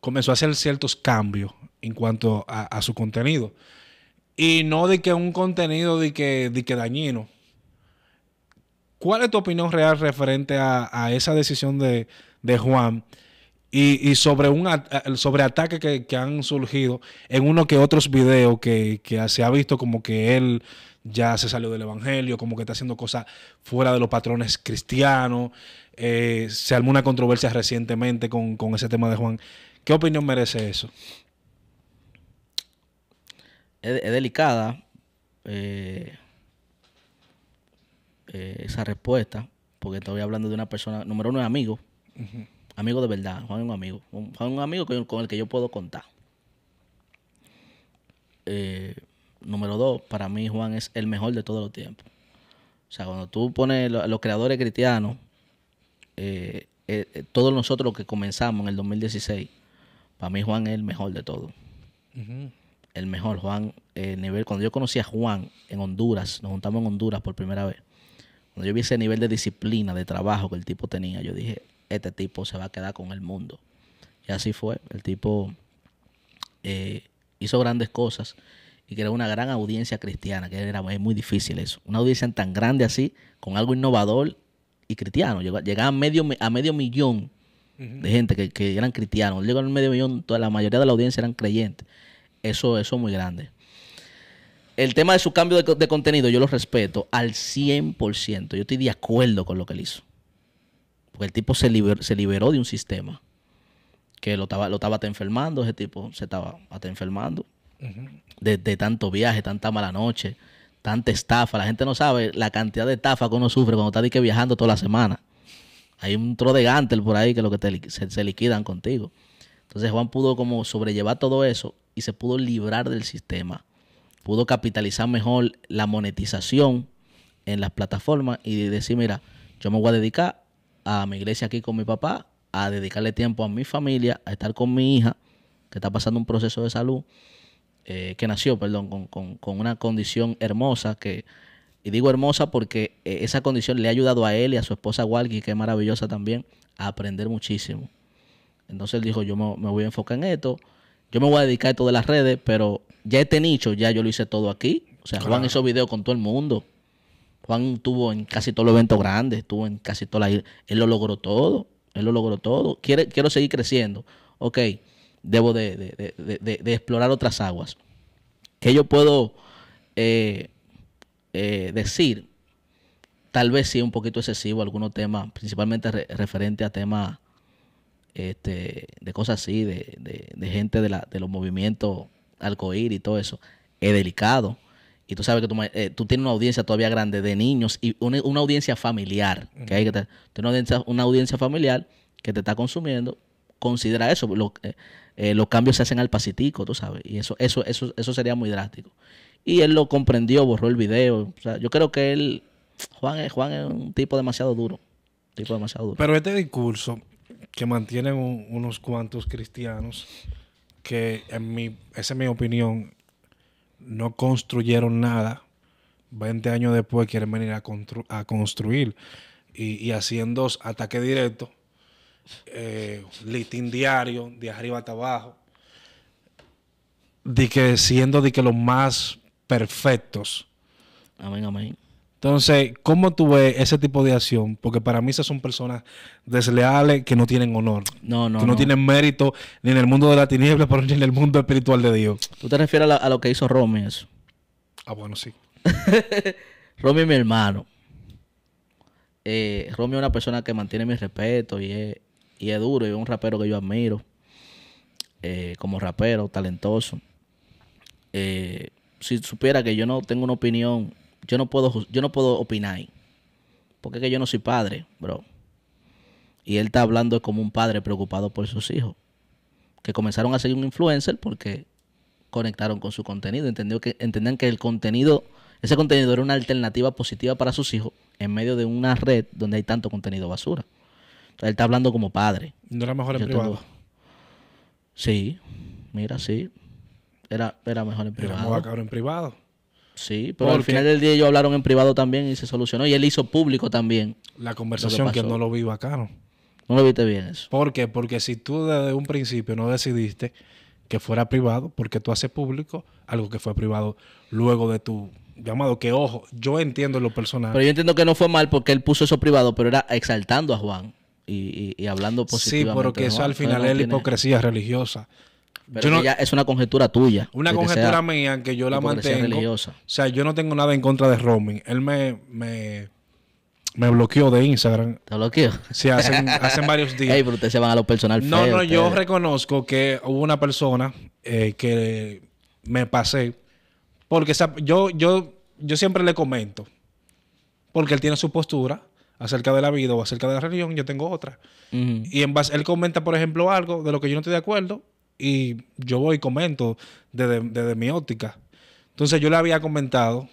comenzó a hacer ciertos cambios en cuanto a, su contenido. Y no de que un contenido de que, de dañino. ¿Cuál es tu opinión real referente a, esa decisión de, Juan y, sobre un eh, sobre ataques que, han surgido en uno que otros videos que, se ha visto como que él ya se salió del evangelio, como que está haciendo cosas fuera de los patrones cristianos? Eh, se armó una controversia recientemente con, con ese tema de Juan. ¿Qué opinión merece eso? es, delicada eh, eh, esa respuesta, porque estoy hablando de una persona, número uno es amigo, amigo de verdad, Juan es un amigo, Juan es un amigo con, el que yo puedo contar. Eh, número dos, para mí Juan es el mejor de todos los tiempos. O sea, cuando tú pones los creadores cristianos, todos nosotros que comenzamos en el 2016, para mí Juan es el mejor de todos el mejor, Juan el eh, Nivel. Cuando yo conocí a Juan en Honduras, nos juntamos en Honduras por primera vez. Cuando yo vi ese nivel de disciplina, de trabajo que el tipo tenía, yo dije, este tipo se va a quedar con el mundo. Y así fue. El tipo eh, hizo grandes cosas y creó una gran audiencia cristiana, que era muy difícil eso. Una audiencia tan grande así, con algo innovador y cristiano. Llegaba a medio, a medio millón de gente que, eran cristianos. Llegó a medio millón, toda la mayoría de la audiencia eran creyentes. Eso, es muy grande. El tema de su cambio de, contenido, yo lo respeto al 100%. Yo estoy de acuerdo con lo que él hizo. Porque el tipo se, se liberó de un sistema que lo estaba, lo estaba enfermando, ese tipo se estaba hasta enfermando. de, tanto viaje, tanta mala noche, tanta estafa. La gente no sabe la cantidad de estafa que uno sufre cuando está que viajando toda la semana. Hay un tro de Gantel por ahí que lo que se liquidan contigo. Entonces Juan pudo como sobrellevar todo eso y se pudo librar del sistema. Pudo capitalizar mejor la monetización en las plataformas y decir, mira, yo me voy a dedicar a mi iglesia aquí con mi papá, a dedicarle tiempo a mi familia, a estar con mi hija, que está pasando un proceso de salud, eh, que nació, perdón, con, con, una condición hermosa, que, y digo hermosa porque eh, esa condición le ha ayudado a él y a su esposa Walkie, que es maravillosa también, a aprender muchísimo. Entonces él dijo, yo me, voy a enfocar en esto, yo me voy a dedicar a esto las redes, pero ya este nicho, ya yo lo hice todo aquí. O sea, Juan hizo videos con todo el mundo. Juan estuvo en casi todos los eventos grandes, estuvo en casi todas las... Él lo logró todo, él lo logró todo. quiero seguir creciendo. Ok, debo de, explorar otras aguas. ¿Qué yo puedo eh, eh, decir? Tal vez sí, un poquito excesivo algunos temas, principalmente referente a temas este, de cosas así, de, de, gente de, la, de los movimientos alcohir y todo eso, es delicado. Y tú sabes que tú, eh, tú tienes una audiencia todavía grande de niños y una, audiencia familiar. Que hay que una, audiencia, familiar que te está consumiendo. Considera eso. Eh, eh, los cambios se hacen al pasitico, tú sabes. Y eso, eso, eso, eso sería muy drástico. Y él lo comprendió, borró el video. yo creo que él, Juan, Juan es un tipo demasiado duro. Tipo demasiado duro. Pero este discurso, que mantienen unos cuantos cristianos que, en mi, esa es mi opinión, no construyeron nada. 20 años después quieren venir a, construir. Y, haciendo ataque directo, eh, litín diario, de arriba hasta abajo. De que siendo de que los más perfectos. Amén, amén. Entonces, ¿cómo tú ves ese tipo de acción? Porque para mí esas son personas desleales que no tienen honor. No, no. Que no, tienen mérito ni en el mundo de la tiniebla, pero ni en el mundo espiritual de Dios. ¿Tú te refieres a, lo que hizo Romy eso? Ah, bueno, sí. Romy es mi hermano. Eh, Romy es una persona que mantiene mi respeto y es, duro. Y es un rapero que yo admiro. Eh, como rapero, talentoso. Eh, si supiera que yo no tengo una opinión yo no puedo, yo no puedo opinar ahí. Porque es que yo no soy padre, bro. Y él está hablando como un padre preocupado por sus hijos. Que comenzaron a ser un influencer porque conectaron con su contenido. Entendió que, entendían que el contenido, ese contenido era una alternativa positiva para sus hijos en medio de una red donde hay tanto contenido basura. Entonces, él está hablando como padre. ¿No era mejor en privado? Sí, mira, sí. Era, era mejor en privado. Era mejor en privado. Sí, pero al final del día ellos hablaron en privado también y se solucionó. Y él hizo público también. La conversación que, no lo vi bacano. No lo viste bien eso. ¿Por qué? Porque si tú desde un principio no decidiste que fuera privado, porque tú haces público algo que fue privado luego de tu llamado, que ojo, yo entiendo lo personal. Pero yo entiendo que no fue mal porque él puso eso privado, pero era exaltando a Juan y, y, hablando positivamente. Sí, porque que eso al final es la hipocresía religiosa es una conjetura tuya. Una conjetura mía que yo la mantengo. O sea, yo no tengo nada en contra de roaming. Él me, me, bloqueó de Instagram. ¿Te bloqueó? Sí, hace varios días. Ey, pero ustedes se van a lo personal. No, no, yo reconozco que hubo una persona eh, que me pasé. Porque yo, yo, yo siempre le comento. Porque él tiene su postura acerca de la vida o acerca de la religión, yo tengo otra. Y en base, él comenta, por ejemplo, algo de lo que yo no estoy de acuerdo y yo voy y comento desde, mi óptica. Entonces yo le había comentado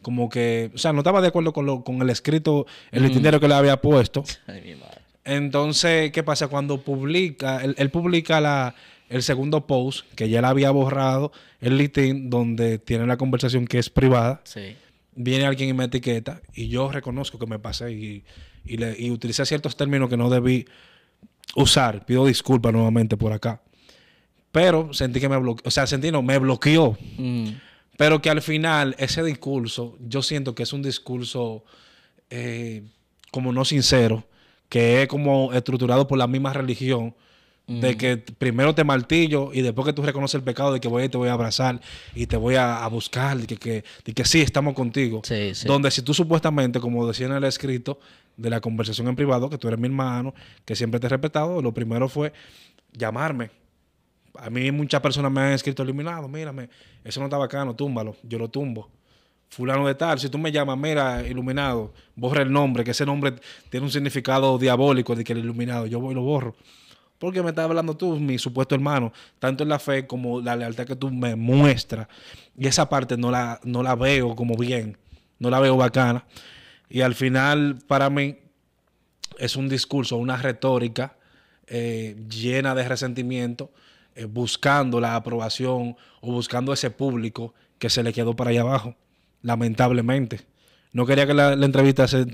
como que, o sea, no estaba de acuerdo con, lo, con el escrito, el litinero mm. que le había puesto. Entonces, ¿qué pasa? Cuando publica, él, publica la, el segundo post, que ya le había borrado, el litín donde tiene la conversación que es privada. Viene alguien y me etiqueta y yo reconozco que me pasé y, y, le, y utilicé ciertos términos que no debí usar. Pido disculpas nuevamente por acá. Pero sentí que me bloqueó, o sea, sentí no, me bloqueó. Mm. Pero que al final ese discurso, yo siento que es un discurso eh, como no sincero, que es como estructurado por la misma religión. De mm. que primero te martillo y después que tú reconoces el pecado, de que voy a, te voy a abrazar y te voy a, buscar, de que, de que sí, estamos contigo. Donde si tú supuestamente, como decía en el escrito de la conversación en privado, que tú eres mi hermano, que siempre te he respetado, lo primero fue llamarme a mí muchas personas me han escrito iluminado. mírame, eso no está bacano, túmbalo, yo lo tumbo. Fulano de tal, si tú me llamas, mira, iluminado, borra el nombre, que ese nombre tiene un significado diabólico de que el iluminado, yo voy y lo borro. Porque me estás hablando tú, mi supuesto hermano, tanto en la fe como la lealtad que tú me muestras. Y esa parte no la, no la veo como bien, no la veo bacana. Y al final, para mí, es un discurso, una retórica eh, llena de resentimiento eh, buscando la aprobación o buscando ese público que se le quedó para allá abajo, lamentablemente. No quería que la, entrevista se,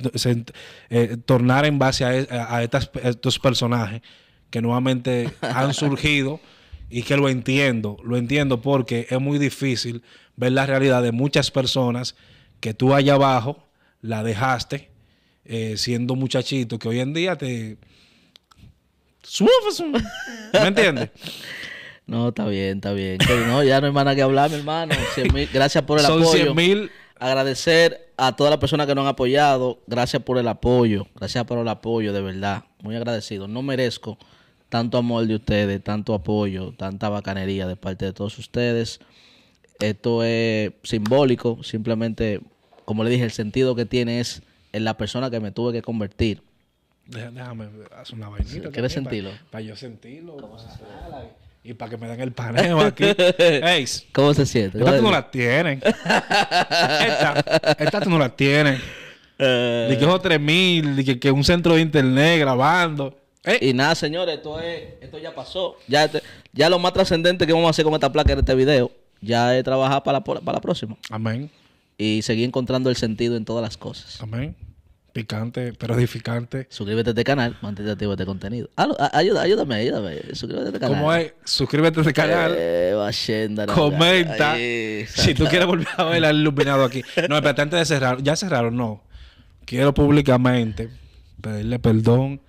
eh, tornara en base a, e, estas, estos personajes que nuevamente han surgido y que lo entiendo, lo entiendo porque es muy difícil ver la realidad de muchas personas que tú allá abajo la dejaste eh, siendo muchachito, que hoy en día te, ¿Me entiendes? No, está bien, está bien. ya no hay más nada que hablar, mi hermano. gracias por el apoyo. Agradecer a todas las personas que nos han apoyado. Gracias por el apoyo. Gracias por el apoyo, de verdad. Muy agradecido. No merezco tanto amor de ustedes, tanto apoyo, tanta bacanería de parte de todos ustedes. Esto es simbólico. Simplemente, como le dije, el sentido que tiene es en la persona que me tuve que convertir Déjame hacer una vainita. ¿Quieres sentirlo? Para yo sentirlo. ¿Cómo se Y para que me den el paneo aquí. ¿Cómo se siente? Estas tú no la tienes. esta, esta tú no las tienes. Uh... que ojo 3000, ni que un centro de internet grabando. Y nada, señores, esto es, esto ya pasó. Ya, ya lo más trascendente que vamos a hacer con esta placa en este video, ya es trabajar para la, para la próxima. Amén. Y seguir encontrando el sentido en todas las cosas. Amén picante, pero edificante. Suscríbete a este canal, mantente activo este contenido. Ah, ayúdame, ayúdame. Suscríbete a este canal. ¿Cómo es? Suscríbete a este canal. Eh, comenta. si tú quieres volver a ver al iluminado aquí. No, espérate, antes de cerrar, ya cerraron, no. Quiero públicamente pedirle perdón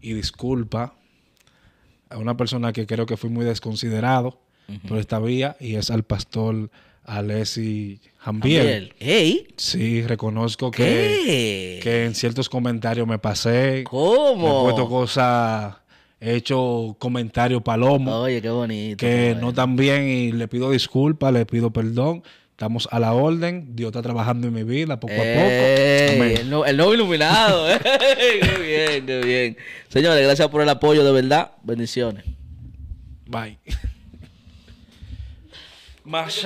y disculpa a una persona que creo que fui muy desconsiderado por esta vía y es al pastor Alessi también. Sí, reconozco que, en ciertos comentarios me pasé. ¿Cómo? he puesto cosas, he hecho comentarios palomo. Oye, qué bonito. Que no tan bien y le pido disculpas, le pido perdón. Estamos a la orden. Dios está trabajando en mi vida poco a poco. El, no, iluminado. qué bien, qué bien. Señores, gracias por el apoyo, de verdad. Bendiciones. Bye. Más